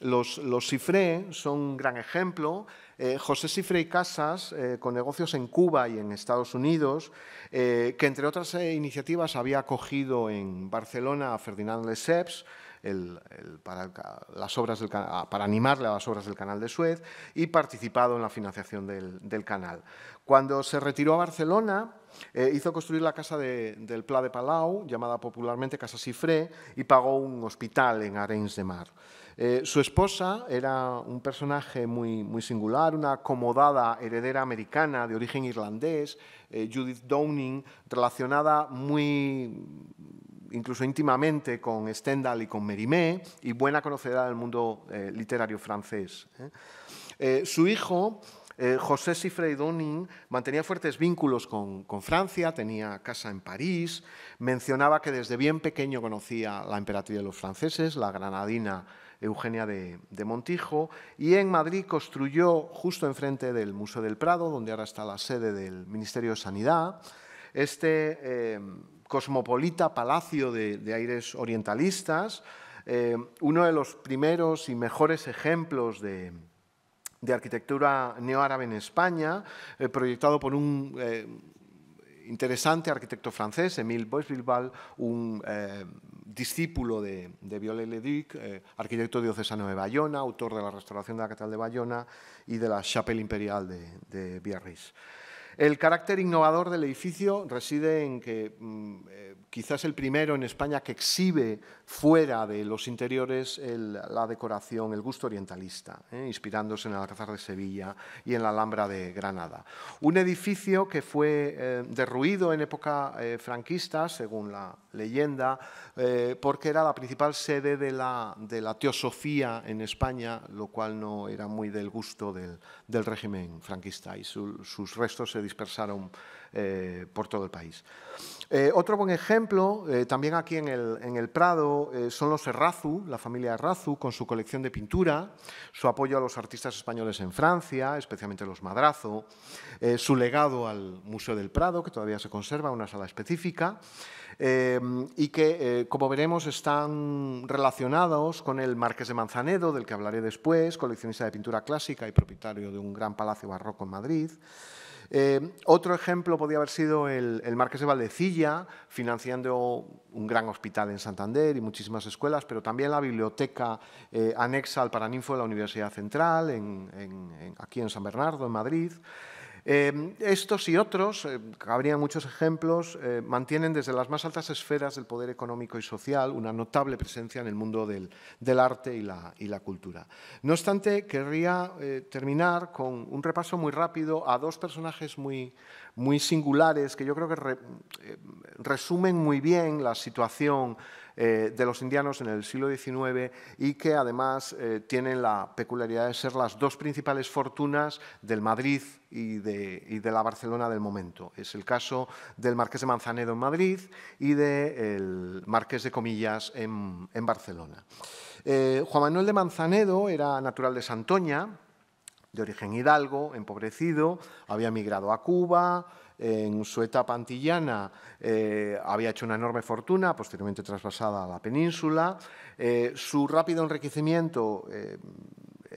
los, los Cifré son un gran ejemplo. Eh, José Cifré y Casas, eh, con negocios en Cuba y en Estados Unidos, eh, que entre otras iniciativas había acogido en Barcelona a Ferdinand Lesseps, para, las obras animarle a las obras del canal de Suez y participado en la financiación del canal. Cuando se retiró a Barcelona, eh, hizo construir la casa del Pla de Palau, llamada popularmente Casa Sifré, y pagó un hospital en Arenys de Mar. Eh, su esposa era un personaje muy, singular, una acomodada heredera americana de origen irlandés, eh, Judith Downing, relacionada muy incluso íntimamente con Stendhal y con Mérimée, y buena conocedora del mundo literario francés. su hijo eh, José José Sifreidónin mantenía fuertes vínculos con, Francia, tenía casa en París, mencionaba que desde bien pequeño conocía la emperatriz de los franceses, la granadina Eugenia de, Montijo, y en Madrid construyó, justo enfrente del Museo del Prado, donde ahora está la sede del Ministerio de Sanidad, este em, cosmopolita palacio de, aires orientalistas, em, uno de los primeros y mejores ejemplos de de arquitectura neoárabe en España, eh, proyectado por un eh, interesante arquitecto francés, Émile Bilbal un eh, discípulo de, de viollet le arquitecto diocesano de Bayona, autor de la restauración de la Catedral de Bayona y de la Chapelle Imperial de, de Biarritz. El carácter innovador del edificio reside en que mm, quizás el primero en España que exhibe fuera de los interiores la decoración, el gusto orientalista, ¿eh? inspirándose en el Alcázar de Sevilla y en la Alhambra de Granada. Un edificio que fue eh, derruido en época eh, franquista, según la leyenda, porque era la principal sede de la, teosofía en España, lo cual no era muy del gusto del, régimen franquista y sus restos se dispersaron por todo el país. Eh, otro buen ejemplo, eh, también aquí en el, Prado, eh, son los Herrazu, la familia Herrazu, con su colección de pintura, su apoyo a los artistas españoles en Francia, especialmente los Madrazo, su legado al Museo del Prado, que todavía se conserva, una sala específica, em, y que, como veremos, están relacionados con el Marqués de Manzanedo, del que hablaré después, coleccionista de pintura clásica y propietario de un gran palacio barroco en Madrid. Eh, otro ejemplo podría haber sido el, Marqués de Valdecilla, financiando un gran hospital en Santander y muchísimas escuelas, pero también la biblioteca eh, anexa al Paraninfo de la Universidad Central, aquí en San Bernardo, en Madrid. Em, estos y otros, em, habría muchos ejemplos, eh, mantienen desde las más altas esferas del poder económico y social una notable presencia en el mundo del, arte y la, cultura. No obstante, querría eh, terminar con un repaso muy rápido a dos personajes muy, singulares que yo creo que em, resumen muy bien la situación eh, de los indianos en el siglo XIX y que además eh, tienen la peculiaridad de ser las dos principales fortunas del Madrid y de, la Barcelona del momento. Es el caso del Marqués de Manzanedo en Madrid y del Marqués de Comillas en, Barcelona. Eh, Juan Manuel de Manzanedo era natural de Santoña, de origen hidalgo, empobrecido, había emigrado a Cuba, en su etapa antillana eh, había hecho una enorme fortuna, posteriormente trasvasada a la península. Eh, su rápido enriquecimiento eh,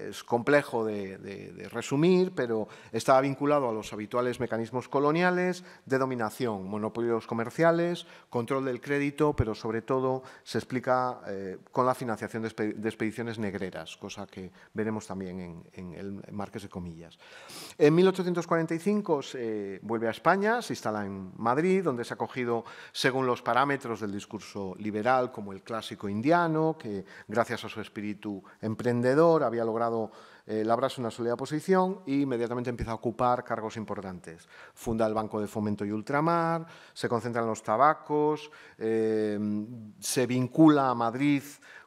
es complejo de, resumir, pero estaba vinculado a los habituales mecanismos coloniales de dominación, monopolios comerciales, control del crédito, pero sobre todo se explica eh, con la financiación de, expediciones negreras, cosa que veremos también en, el Marqués de Comillas. En 1845 se vuelve a España, se instala en Madrid, donde se ha cogido según los parámetros del discurso liberal, como el clásico indiano, que gracias a su espíritu emprendedor había logrado logrado eh, una sólida posición e inmediatamente empieza a ocupar cargos importantes. Funda el Banco de Fomento y Ultramar, se concentra en los tabacos, eh, se vincula a Madrid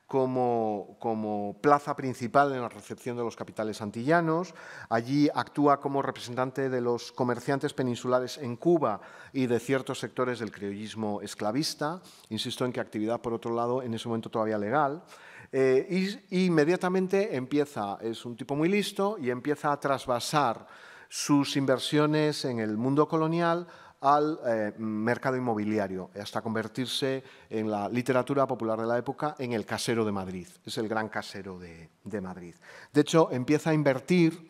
como, como, plaza principal en la recepción de los capitales antillanos. Allí actúa como representante de los comerciantes peninsulares en Cuba y de ciertos sectores del criollismo esclavista. Insisto en que actividad, por otro lado, en ese momento todavía legal. Eh, y, inmediatamente empieza, es un tipo muy listo y empieza a trasvasar sus inversiones en el mundo colonial al eh, mercado inmobiliario, hasta convertirse en la literatura popular de la época en el casero de Madrid. Es el gran casero de Madrid. De hecho, empieza a invertir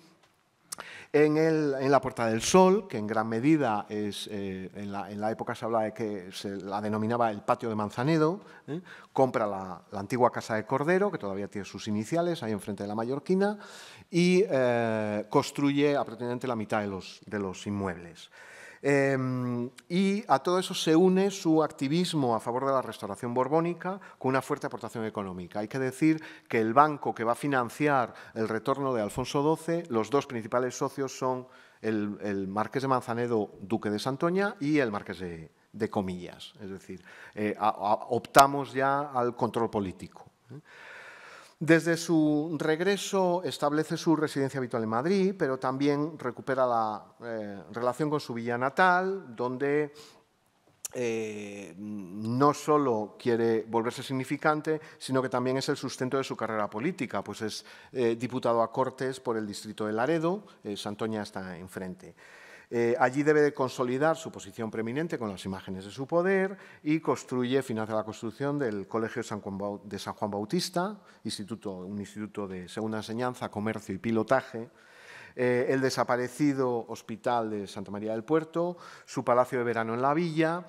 en, la Puerta del Sol, que en gran medida es, eh, en, la, época se hablaba de que se la denominaba el patio de Manzanedo, ¿eh? compra la, antigua Casa de Cordero, que todavía tiene sus iniciales, ahí enfrente de la Mallorquina, y eh, construye aproximadamente la mitad de los inmuebles. Em, y a todo eso se une su activismo a favor de la restauración borbónica con una fuerte aportación económica. Hay que decir que el banco que va a financiar el retorno de Alfonso XII, los dos principales socios son el, marqués de Manzanedo, duque de Santoña, y el marqués de, Comillas. Es decir, eh, optamos ya al control político. ¿eh? Desde su regreso establece su residencia habitual en Madrid, pero también recupera la eh, relación con su villa natal, donde eh, no solo quiere volverse significante, sino que también es el sustento de su carrera política, pues es eh, diputado a Cortes por el distrito de Laredo, Santoña está enfrente. Eh, allí debe de consolidar su posición preeminente con las imágenes de su poder y construye, financia la construcción del Colegio de San Juan Bautista, un instituto de segunda enseñanza, comercio y pilotaje, eh, el desaparecido Hospital de Santa María del Puerto, su Palacio de Verano en la Villa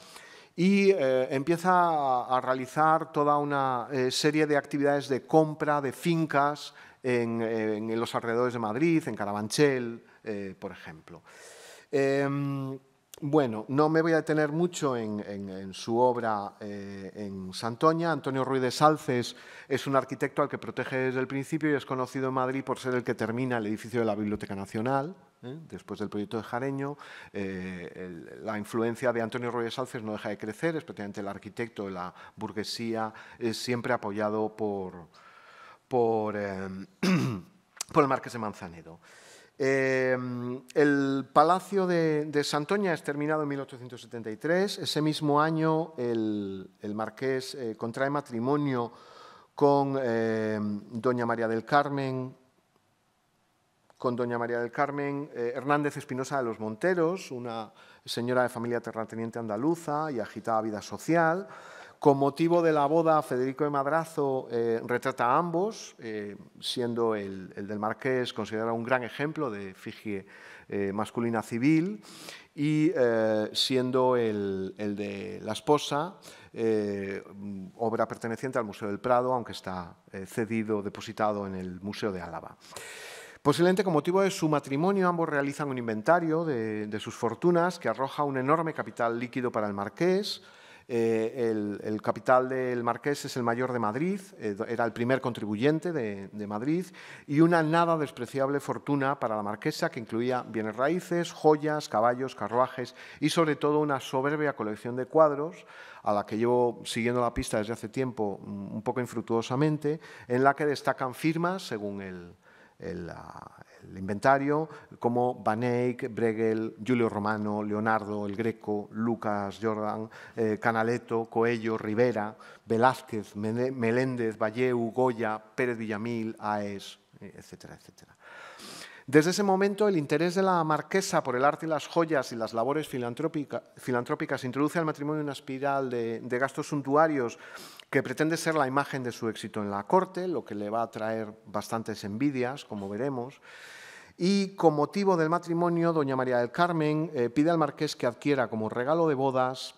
y eh, empieza a, realizar toda una serie de actividades de compra de fincas en, en los alrededores de Madrid, en Carabanchel, por ejemplo. Em, bueno, no me voy a detener mucho en, su obra eh, en Santoña. Antonio Ruiz de Salces es un arquitecto al que protege desde el principio y es conocido en Madrid por ser el que termina el edificio de la Biblioteca Nacional. ¿eh? Después del proyecto de Jareño, eh, la influencia de Antonio Ruiz de Salces no deja de crecer, especialmente el arquitecto de la burguesía, es siempre apoyado por, por em, el Marqués de Manzanedo. Em, el Palacio de, Santoña es terminado en 1873. Ese mismo año el, marqués eh, contrae matrimonio con em, doña María del Carmen con doña María del Carmen eh, Hernández Espinosa de los Monteros, una señora de familia terrateniente andaluza y agitada vida social. Con motivo de la boda, Federico de Madrazo eh, retrata a ambos, eh, siendo el, del marqués considerado un gran ejemplo de figie eh, masculina civil y siendo el, de la esposa, obra perteneciente al Museo del Prado, aunque está cedido, depositado en el Museo de Álava. Posiblemente con motivo de su matrimonio ambos realizan un inventario de sus fortunas que arroja un enorme capital líquido para el marqués, eh, el, capital del Marqués es el mayor de Madrid, eh, era el primer contribuyente de, Madrid, y una nada despreciable fortuna para la Marquesa que incluía bienes raíces, joyas, caballos, carruajes y sobre todo una soberbia colección de cuadros a la que llevo siguiendo la pista desde hace tiempo mm, un poco infructuosamente, en la que destacan firmas según el, el inventario, como Eyck, Bregel, Giulio Romano, Leonardo, El Greco, Lucas, Jordan, eh, Canaletto, Coello, Rivera, Velázquez, Meléndez, Valleu, Goya, Pérez Villamil, Aes, etcétera, etcétera. Desde ese momento, el interés de la marquesa por el arte y las joyas y las labores filantrópicas introduce al matrimonio una espiral de gastos suntuarios que pretende ser la imagen de su éxito en la corte, lo que le va a traer bastantes envidias, como veremos. Y con motivo del matrimonio, doña María del Carmen eh, pide al marqués que adquiera como regalo de bodas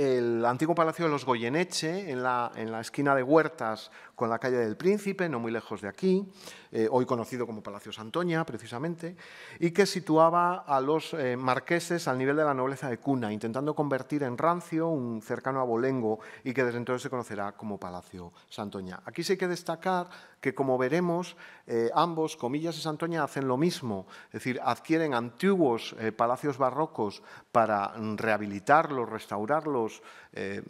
el antiguo palacio de los Goyeneche, en la, en la, esquina de Huertas con la calle del Príncipe, no muy lejos de aquí, eh, hoy conocido como Palacio Santoña, precisamente, y que situaba a los eh, marqueses al nivel de la nobleza de cuna, intentando convertir en rancio un cercano abolengo y que desde entonces se conocerá como Palacio Santoña. Aquí sí hay que destacar que, como veremos, eh, ambos, Comillas y Santoña, hacen lo mismo, es decir, adquieren antiguos palacios barrocos para rehabilitarlos, restaurarlos, eh,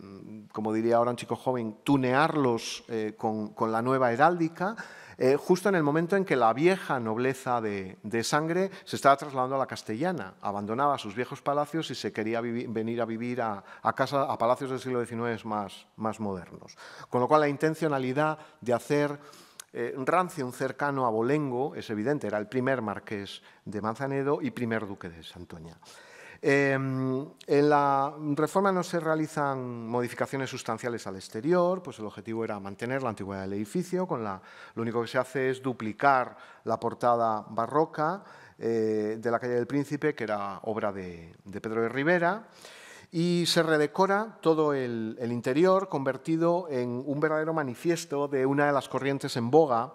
como diría ahora un chico joven, tunearlos eh, con, la nueva heráldica, eh, justo en el momento en que la vieja nobleza de, sangre se estaba trasladando a la castellana, abandonaba sus viejos palacios y se quería venir a vivir a, casa, a palacios del siglo XIX más, modernos. Con lo cual la intencionalidad de hacer... Rancio, un cercano a Bolengo, es evidente, era el primer marqués de Manzanedo y primer duque de Santoña. Em, en la reforma no se realizan modificaciones sustanciales al exterior, pues el objetivo era mantener la antigüedad del edificio, con la, lo único que se hace es duplicar la portada barroca eh, de la calle del Príncipe, que era obra de, Pedro de Rivera, y se redecora todo el interior convertido en un verdadero manifiesto de una de las corrientes en boga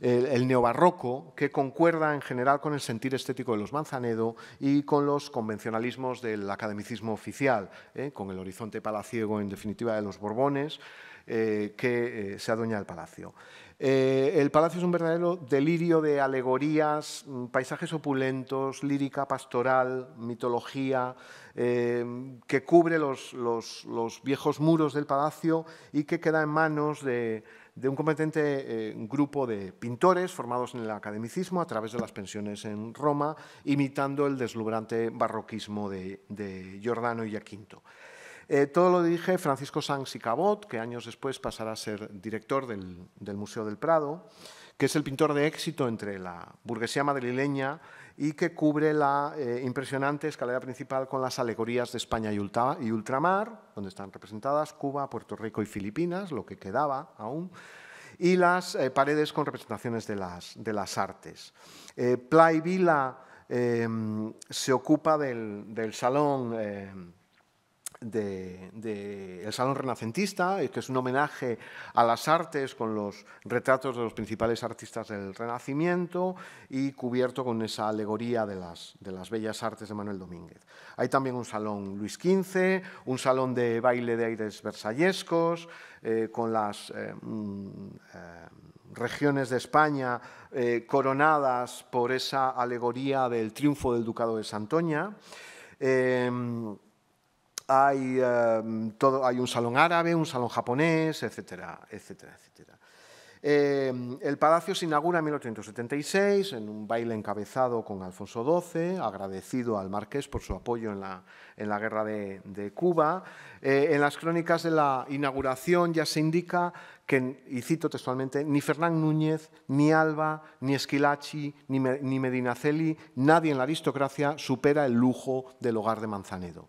el, neobarroco, que concuerda en general con el sentir estético de los Manzanedo y con los convencionalismos del academicismo oficial, ¿eh? con el horizonte palaciego, en definitiva, de los Borbones, eh, que eh, se adueña del palacio. el palacio es un verdadero delirio de alegorías, mm, paisajes opulentos, lírica pastoral, mitología, que cubre los viejos muros del palacio y que queda en manos de de un competente eh, grupo de pintores formados en el academicismo a través de las pensiones en Roma, imitando el deslumbrante barroquismo de, Giordano y Jacinto. Eh, todo lo dirige Francisco Sanz y Cabot, que años después pasará a ser director del, del Museo del Prado, que es el pintor de éxito entre la burguesía madrileña y que cubre la eh, impresionante escalera principal con las alegorías de España y, ultramar, donde están representadas Cuba, Puerto Rico y Filipinas, lo que quedaba aún, y las eh, paredes con representaciones de las, de las artes. Eh, Play Vila se ocupa del, del salón del Salón Renacentista, que es un homenaje a las artes con los retratos de los principales artistas del Renacimiento y cubierto con esa alegoría de las, de las bellas artes de Manuel Domínguez. Hay también un salón Luis XV, un salón de baile de aires versallescos, eh, con las eh, mm, eh, regiones de España coronadas por esa alegoría del triunfo del Ducado de Santoña. Em, hay, em, todo, hay un salón árabe, un salón japonés, etcétera, etcétera, etcétera. Em, el palacio se inaugura en 1876 en un baile encabezado con Alfonso XII, agradecido al marqués por su apoyo en la, guerra de, Cuba. Eh, en las crónicas de la inauguración ya se indica que, y cito textualmente, ni Fernán Núñez, ni Alba, ni Esquilachi, ni, ni Medinaceli, nadie en la aristocracia supera el lujo del hogar de Manzanedo.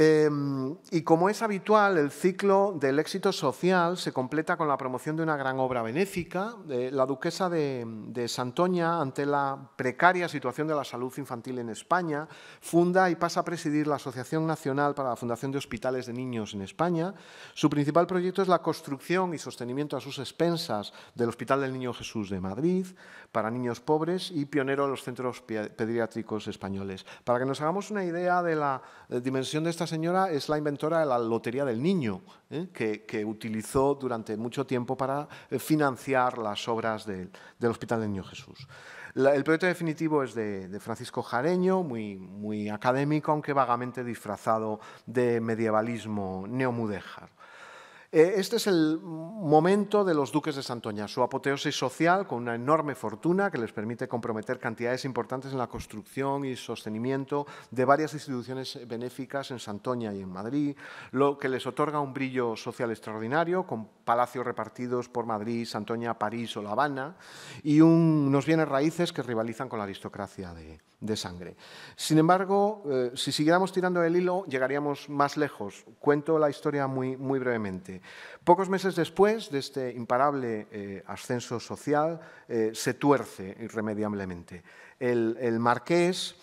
Em, y como es habitual, el ciclo del éxito social se completa con la promoción de una gran obra benéfica. la duquesa de, Santoña, ante la precaria situación de la salud infantil en España, funda y pasa a presidir la Asociación Nacional para la Fundación de Hospitales de Niños en España. Su principal proyecto es la construcción y sostenimiento a sus expensas del Hospital del Niño Jesús de Madrid para niños pobres y pionero de los centros pediátricos españoles. Para que nos hagamos una idea de la eh, dimensión de estas señora es la inventora de la Lotería del Niño, ¿eh? que, utilizó durante mucho tiempo para eh, financiar las obras del Hospital del Niño Jesús. el proyecto definitivo es de, Francisco Jareño, muy, muy académico, aunque vagamente disfrazado de medievalismo neomudéjar. Eh, este es el momento de los duques de Santoña, su apoteosis social con una enorme fortuna que les permite comprometer cantidades importantes en la construcción y sostenimiento de varias instituciones benéficas en Santoña y en Madrid, lo que les otorga un brillo social extraordinario con palacios repartidos por Madrid, Santoña, París o La Habana y unos bienes raíces que rivalizan con la aristocracia de, de sangre. Sin embargo, eh, si siguiéramos tirando el hilo, llegaríamos más lejos. Cuento la historia muy, brevemente. Pocos meses después de este imparable eh, ascenso social, eh, se tuerce irremediablemente. El, marqués,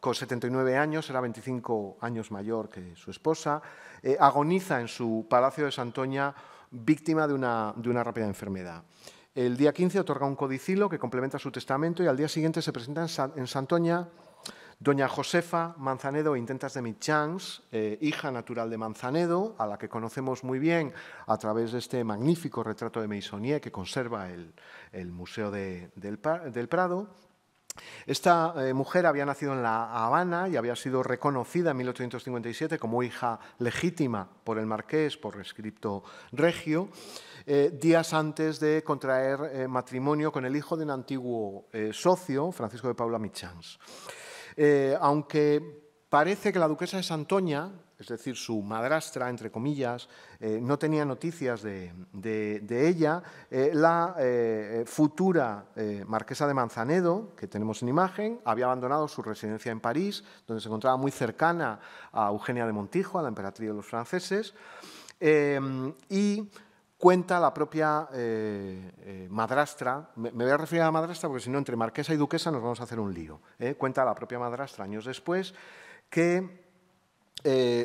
con 79 años, era 25 años mayor que su esposa, agoniza en su palacio de Santoña víctima de una rápida enfermedad. El día 15 otorga un codicilo que complementa su testamento y al día siguiente se presenta en, Santoña doña Josefa Manzanedo e Intentas de Michans, eh, hija natural de Manzanedo, a la que conocemos muy bien a través de este magnífico retrato de Meissonier que conserva el, Museo del, Prado, esta eh, mujer había nacido en La Habana y había sido reconocida en 1857 como hija legítima por el marqués, por escrito regio, eh, días antes de contraer eh, matrimonio con el hijo de un antiguo eh, socio, Francisco de Paula Michans. aunque parece que la duquesa de Santoña, es decir, su madrastra, entre comillas, no tenía noticias de, ella, la futura marquesa de Manzanedo, que tenemos en imagen, había abandonado su residencia en París, donde se encontraba muy cercana a Eugenia de Montijo, a la emperatriz de los franceses, y cuenta la propia eh, eh, madrastra, me, voy a referir a la madrastra porque si no entre marquesa y duquesa nos vamos a hacer un lío, ¿eh? cuenta la propia madrastra años después que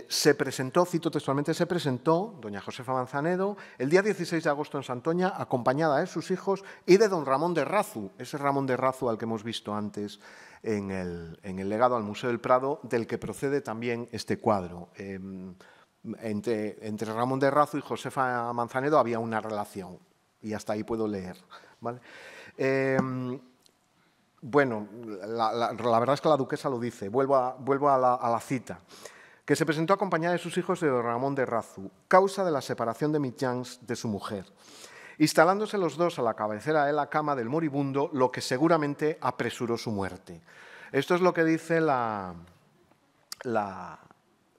se presentó, cito textualmente, se presentó doña Josefa Manzanedo el día 16 de agosto en Santoña acompañada de sus hijos y de don Ramón de Razu, ese Ramón de Razu al que hemos visto antes en el legado al Museo del Prado, del que procede también este cuadro. Em, entre, Ramón de Razo y Josefa Manzanedo había una relación. Y hasta ahí puedo leer. ¿vale? Em, bueno, la, verdad es que la duquesa lo dice. Vuelvo a, la, cita que se presentó acompañada de sus hijos de Ramón de Razu, causa de la separación de Michans de su mujer, instalándose los dos a la cabecera de la cama del moribundo, lo que seguramente apresuró su muerte. Esto es lo que dice la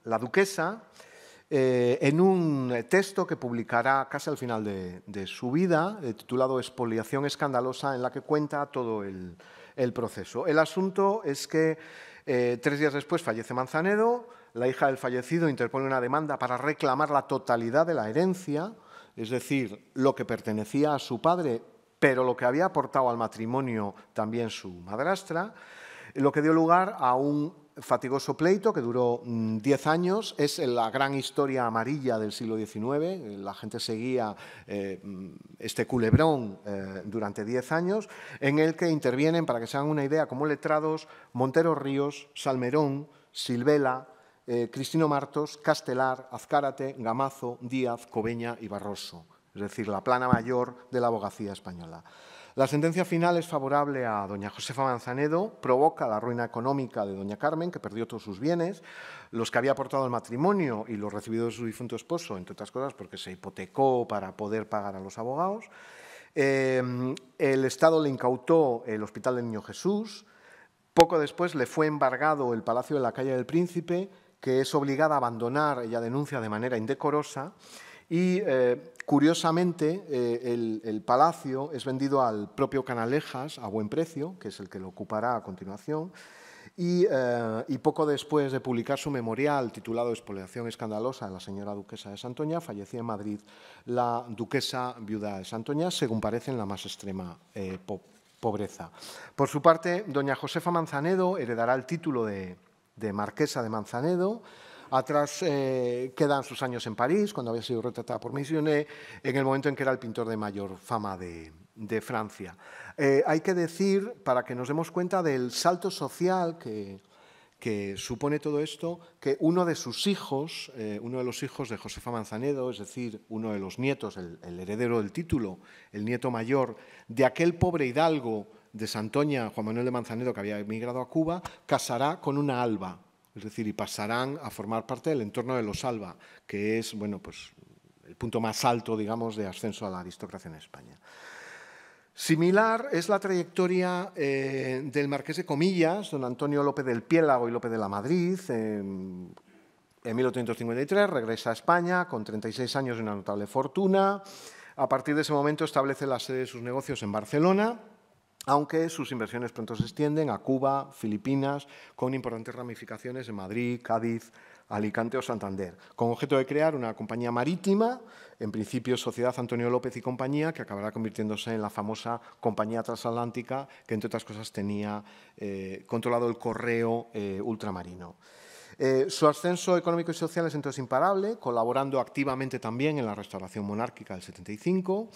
duquesa eh, en un texto que publicará casi al final de, su vida, eh, titulado Expoliación Escandalosa, en la que cuenta todo el, proceso. El asunto es que eh, tres días después fallece Manzanedo, la hija del fallecido interpone una demanda para reclamar la totalidad de la herencia, es decir, lo que pertenecía a su padre, pero lo que había aportado al matrimonio también su madrastra, lo que dio lugar a un fatigoso pleito que duró 10 mm, años, es la gran historia amarilla del siglo XIX, la gente seguía eh, mm, este culebrón eh, durante 10 años, en el que intervienen, para que se hagan una idea, como letrados Montero Ríos, Salmerón, Silvela, eh, Cristino Martos, Castelar, Azcárate, Gamazo, Díaz, Cobeña y Barroso, es decir, la plana mayor de la abogacía española. La sentencia final es favorable a doña Josefa Manzanedo, provoca la ruina económica de doña Carmen, que perdió todos sus bienes, los que había aportado al matrimonio y los recibidos de su difunto esposo, entre otras cosas porque se hipotecó para poder pagar a los abogados. Eh, el Estado le incautó el Hospital del Niño Jesús. Poco después le fue embargado el Palacio de la Calle del Príncipe, que es obligada a abandonar, ella denuncia de manera indecorosa, y eh, Curiosamente, eh, el, palacio es vendido al propio Canalejas a buen precio, que es el que lo ocupará a continuación, y, eh, poco después de publicar su memorial titulado Expoliación escandalosa de la señora duquesa de Santoña, falleció en Madrid la duquesa viuda de Santoña, según parece en la más extrema eh, pobreza. Por su parte, doña Josefa Manzanedo heredará el título de marquesa de Manzanedo, Atrás eh, quedan sus años en París, cuando había sido retratada por Missionet, en el momento en que era el pintor de mayor fama de, Francia. Eh, hay que decir, para que nos demos cuenta del salto social que, que supone todo esto, que uno de sus hijos, eh, uno de los hijos de Josefa Manzanedo, es decir, uno de los nietos, el, el heredero del título, el nieto mayor, de aquel pobre hidalgo de Santoña, Juan Manuel de Manzanedo, que había emigrado a Cuba, casará con una alba, es decir, y pasarán a formar parte del entorno de los Alba, que es, bueno, pues el punto más alto, digamos, de ascenso a la aristocracia en España. Similar es la trayectoria eh, del marqués de Comillas, don Antonio López del Piélago y López de la Madrid. en 1853 regresa a España con 36 años y una notable fortuna. A partir de ese momento establece la sede de sus negocios en Barcelona aunque sus inversiones pronto se extienden a Cuba, Filipinas, con importantes ramificaciones en Madrid, Cádiz, Alicante o Santander, con objeto de crear una compañía marítima, en principio Sociedad Antonio López y compañía, que acabará convirtiéndose en la famosa compañía transatlántica, que entre otras cosas tenía eh, controlado el correo eh, ultramarino. Eh, su ascenso económico y social es entonces imparable, colaborando activamente también en la restauración monárquica del 75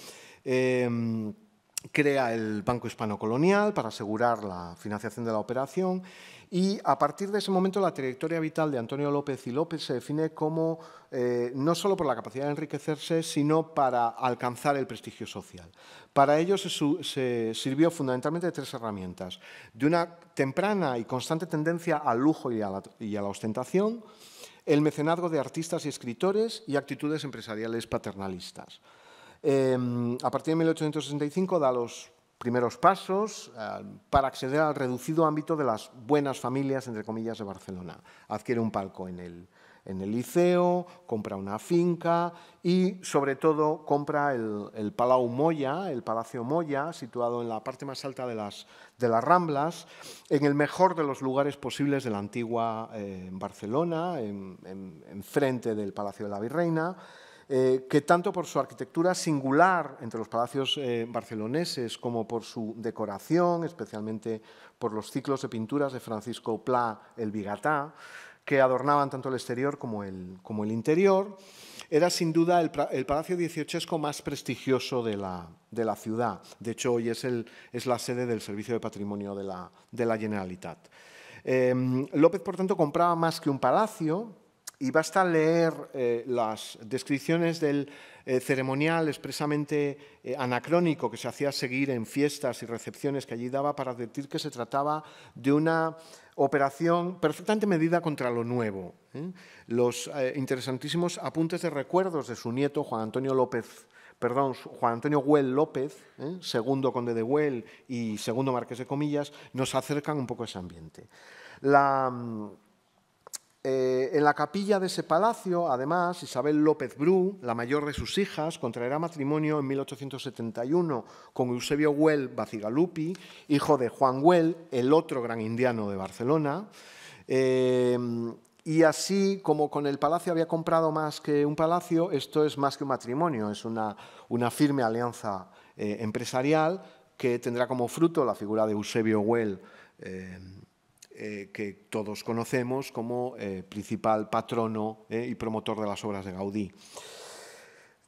crea el Banco Hispano Colonial para asegurar la financiación de la operación y a partir de ese momento la trayectoria vital de Antonio López y López se define como eh, no solo por la capacidad de enriquecerse, sino para alcanzar el prestigio social. Para ello se, sirvió fundamentalmente de tres herramientas, de una temprana y constante tendencia al lujo y a la ostentación, el mecenazgo de artistas y escritores y actitudes empresariales paternalistas. Em, a partir de 1865 da los primeros pasos eh, para acceder al reducido ámbito de las buenas familias, entre comillas, de Barcelona. Adquiere un palco en el, liceo, compra una finca y, sobre todo, compra el, Palau Moya, el Palacio Moya, situado en la parte más alta de las, Ramblas, en el mejor de los lugares posibles de la antigua eh, Barcelona, en frente del Palacio de la Virreina. Eh, que tanto por su arquitectura singular entre los palacios eh, barceloneses como por su decoración, especialmente por los ciclos de pinturas de Francisco Pla el Bigatá, que adornaban tanto el exterior como el, como el interior, era sin duda el, palacio dieciochesco más prestigioso de la, ciudad. De hecho, hoy es, es, la sede del Servicio de Patrimonio de la, Generalitat. Em, López, por tanto, compraba más que un palacio, y basta leer eh, las descripciones del eh, ceremonial expresamente eh, anacrónico que se hacía seguir en fiestas y recepciones que allí daba para decir que se trataba de una operación perfectamente medida contra lo nuevo. Los interesantísimos apuntes de recuerdos de su nieto Juan Antonio López perdón, Juan Antonio Güell López, segundo conde de Huel y segundo marqués de Comillas, nos acercan un poco a ese ambiente. La, mm, eh, en la capilla de ese palacio, además, Isabel López Bru, la mayor de sus hijas, contraerá matrimonio en 1871 con Eusebio Güell Bacigalupi, hijo de Juan Güell, el otro gran indiano de Barcelona. Eh, y así como con el palacio había comprado más que un palacio, esto es más que un matrimonio, es una, una firme alianza eh, empresarial que tendrá como fruto la figura de Eusebio Güell. Eh, eh, que todos conocemos como eh, principal patrono eh, y promotor de las obras de Gaudí.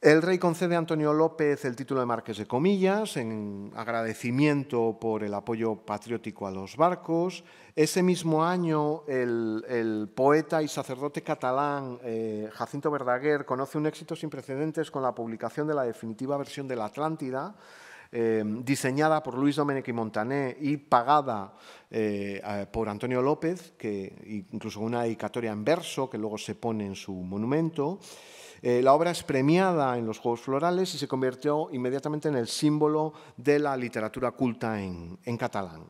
El rey concede a Antonio López el título de Marqués de Comillas en agradecimiento por el apoyo patriótico a los barcos. Ese mismo año, el, poeta y sacerdote catalán Jacinto Verdaguer conoce un éxito sin precedentes con la publicación de la definitiva versión de la Atlántida, eh, diseñada por Luis Domenico y Montané y pagada eh, por Antonio López, que incluso una dedicatoria en verso que luego se pone en su monumento. Eh, la obra es premiada en los Juegos Florales y se convirtió inmediatamente en el símbolo de la literatura culta en catalán.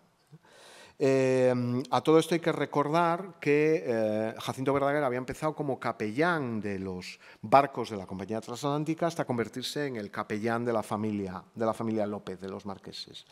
Em, a todo esto hay que recordar que eh, Jacinto Verdaguer había empezado como capellán de los barcos de la Compañía Transatlántica hasta convertirse en el capellán de la familia, de la familia López, de los marqueses.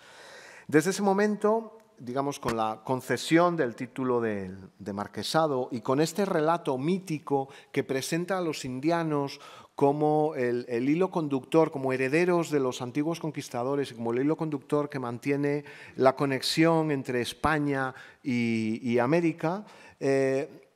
Desde ese momento, digamos, con la concesión del título de, de marquesado y con este relato mítico que presenta a los indianos como el, hilo conductor, como herederos de los antiguos conquistadores, como el hilo conductor que mantiene la conexión entre España y, América, eh,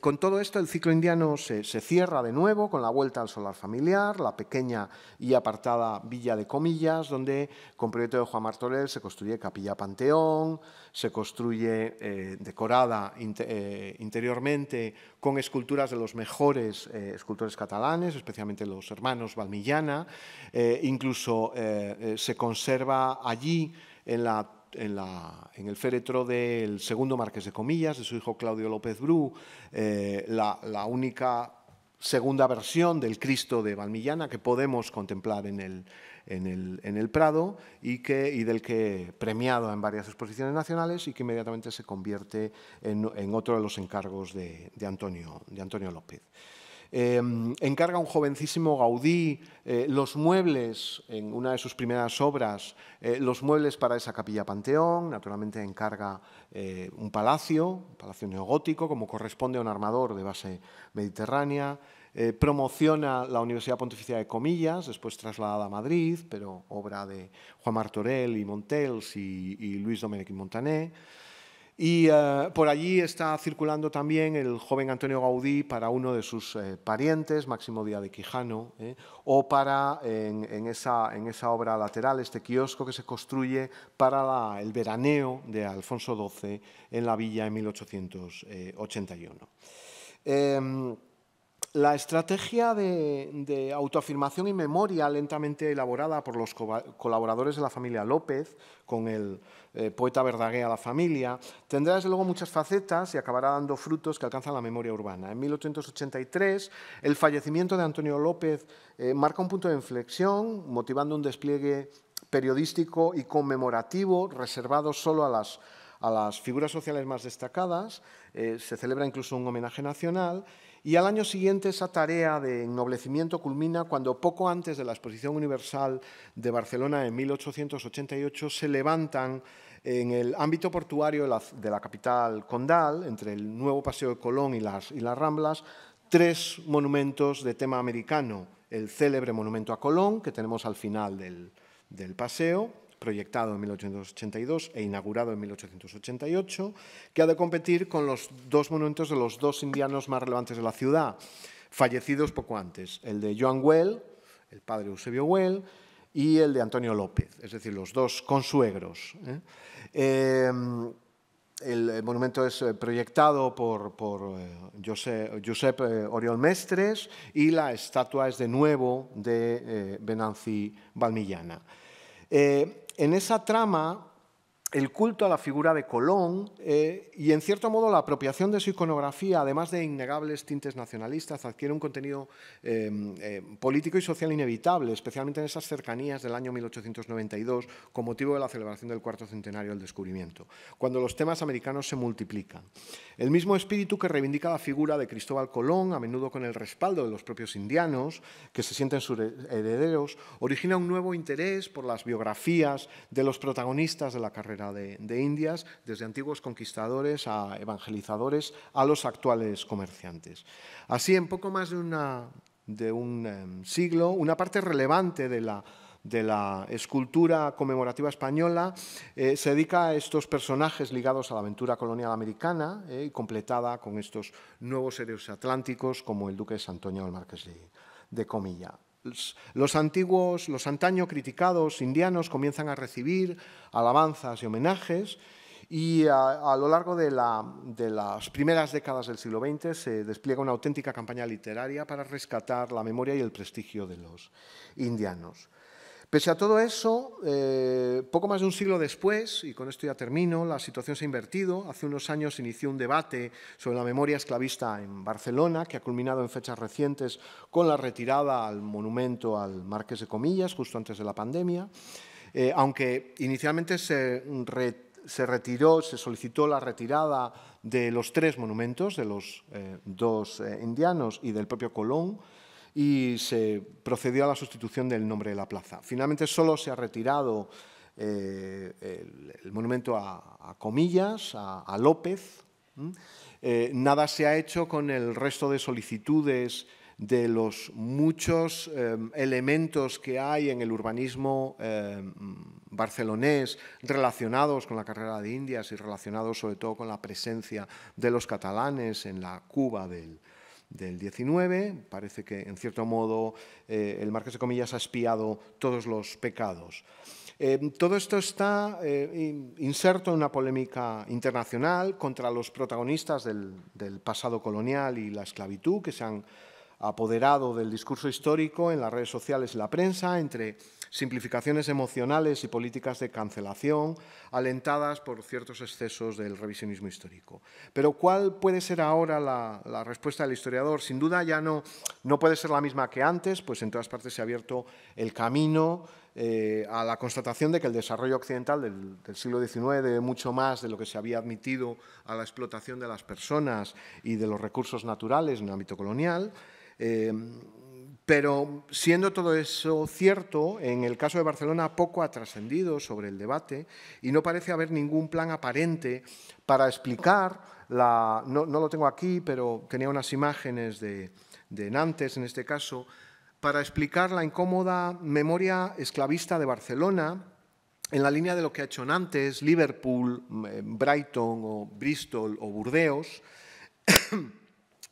con todo esto, el ciclo indiano se, cierra de nuevo con la vuelta al solar familiar, la pequeña y apartada villa de comillas, donde con proyecto de Juan Martorell se construye capilla panteón, se construye eh, decorada eh, interiormente con esculturas de los mejores eh, escultores catalanes, especialmente los hermanos Valmillana. incluso se conserva allí en la en, el féretro del segundo marqués de Comillas, de su hijo Claudio López Bru, eh, la, única segunda versión del Cristo de Valmillana que podemos contemplar en el, Prado y, del que premiado en varias exposiciones nacionales y que inmediatamente se convierte en, otro de los encargos de Antonio López. Em, encarga a un jovencísimo Gaudí eh, los muebles, en una de sus primeras obras, eh, los muebles para esa capilla Panteón, naturalmente encarga eh, un palacio, un palacio neogótico, como corresponde a un armador de base mediterránea, promociona la Universidad Pontificia de Comillas, después trasladada a Madrid, pero obra de Juan Martorell y Montels y, Luis Domènech y Montaner. Y eh, por allí está circulando también el joven Antonio Gaudí para uno de sus eh, parientes, Máximo Díaz de Quijano, eh, o para, en, esa, en, esa, obra lateral, este kiosco que se construye para el veraneo de Alfonso XII en la villa en 1881 la estrategia de, autoafirmación y memoria lentamente elaborada por los colaboradores de la familia López, con el eh, poeta a la familia, tendrá desde luego muchas facetas y acabará dando frutos que alcanzan la memoria urbana. En 1883, el fallecimiento de Antonio López eh, marca un punto de inflexión, motivando un despliegue periodístico y conmemorativo reservado solo a las, figuras sociales más destacadas. Eh, se celebra incluso un homenaje nacional y al año siguiente esa tarea de ennoblecimiento culmina cuando poco antes de la Exposición Universal de Barcelona en 1888 se levantan en el ámbito portuario de la, capital condal, entre el nuevo Paseo de Colón y las, las Ramblas, tres monumentos de tema americano. El célebre monumento a Colón, que tenemos al final del paseo, proyectado en 1882 e inaugurado en 1888, que ha de competir con los dos monumentos de los dos indianos más relevantes de la ciudad, fallecidos poco antes, el de Joan Well, el padre Eusebio Well, y el de Antonio López, es decir, los dos consuegros. ¿eh? Em, el, monumento es eh, proyectado por, eh, Josep, Oriol Mestres y la estatua es de nuevo de Benanci Balmillana en esa trama el culto a la figura de Colón eh, y, en cierto modo, la apropiación de su iconografía, además de innegables tintes nacionalistas, adquiere un contenido em, em, político y social inevitable, especialmente en esas cercanías del año 1892, con motivo de la celebración del cuarto centenario del descubrimiento, cuando los temas americanos se multiplican. El mismo espíritu que reivindica la figura de Cristóbal Colón, a menudo con el respaldo de los propios indianos, que se sienten sus herederos, origina un nuevo interés por las biografías de los protagonistas de la carrera de, Indias, desde antiguos conquistadores a evangelizadores a los actuales comerciantes. Así, en poco más de, un em, siglo, una parte relevante de la escultura conmemorativa española, eh, se dedica a estos personajes ligados a la aventura colonial americana eh, y completada con estos nuevos héroes atlánticos como el duque de Santoña o el marqués de Comilla. Los antiguos, los antaño criticados indianos comienzan a recibir alabanzas y homenajes y a, lo largo de, las primeras décadas del siglo XX se despliega una auténtica campaña literaria para rescatar la memoria y el prestigio de los indianos. Pese a todo eso, eh, poco más de un siglo después, y con esto ya termino, la situación se ha invertido. Hace unos años inició un debate sobre la memoria esclavista en Barcelona, que ha culminado en fechas recientes con la retirada al monumento al Marqués de Comillas, justo antes de la pandemia. Eh, aunque inicialmente se, retiró, se solicitó la retirada de los tres monumentos, de los eh, dos indianos y del propio Colón, y se procedió a la sustitución del nombre de la plaza. Finalmente solo se ha retirado eh, el, monumento a, Comillas, a, López. Eh, nada se ha hecho con el resto de solicitudes de los muchos eh, elementos que hay en el urbanismo barcelonés relacionados con la carrera de Indias y relacionados sobre todo con la presencia de los catalanes en la Cuba del, del 19. Parece que, en cierto modo, eh, el Marqués de Comillas ha espiado todos los pecados. Eh, todo esto está eh, inserto en una polémica internacional contra los protagonistas del, pasado colonial y la esclavitud que se han apoderado del discurso histórico en las redes sociales y la prensa, entre simplificaciones emocionales y políticas de cancelación, alentadas por ciertos excesos del revisionismo histórico. Pero ¿cuál puede ser ahora la, respuesta del historiador? Sin duda ya no, no puede ser la misma que antes, pues en todas partes se ha abierto el camino eh, a la constatación de que el desarrollo occidental del, siglo XIX debe mucho más de lo que se había admitido a la explotación de las personas y de los recursos naturales en el ámbito colonial. Eh, pero siendo todo eso cierto, en el caso de Barcelona poco ha trascendido sobre el debate y no parece haber ningún plan aparente para explicar, la, no, lo tengo aquí, pero tenía unas imágenes de, de Nantes en este caso, para explicar la incómoda memoria esclavista de Barcelona en la línea de lo que ha hecho Nantes, Liverpool, eh, Brighton o Bristol o Burdeos.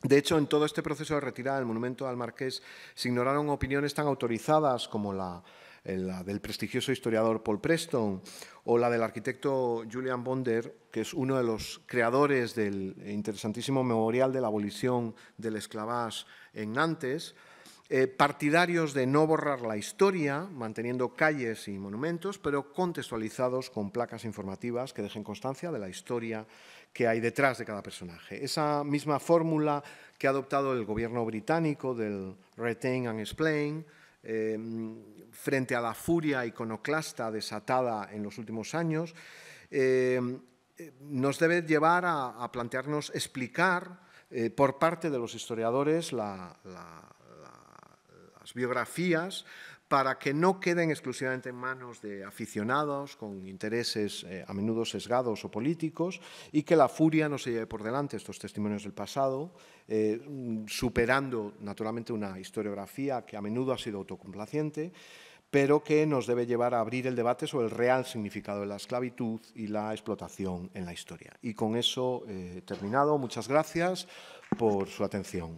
De hecho, en todo este proceso de retirada del monumento al marqués se ignoraron opiniones tan autorizadas como eh, la, del prestigioso historiador Paul Preston o la del arquitecto Julian Bonder, que es uno de los creadores del interesantísimo memorial de la abolición del esclavage en Nantes, eh, partidarios de no borrar la historia, manteniendo calles y monumentos, pero contextualizados con placas informativas que dejen constancia de la historia que hay detrás de cada personaje. Esa misma fórmula que ha adoptado el gobierno británico del Retain and Explain, em, frente a la furia iconoclasta desatada en los últimos años, em, nos debe llevar a, plantearnos explicar eh, por parte de los historiadores las biografías para que no queden exclusivamente en manos de aficionados con intereses eh, a menudo sesgados o políticos y que la furia no se lleve por delante estos testimonios del pasado, eh, mm, superando naturalmente una historiografía que a menudo ha sido autocomplaciente, pero que nos debe llevar a abrir el debate sobre el real significado de la esclavitud y la explotación en la historia. Y con eso eh, terminado, muchas gracias por su atención.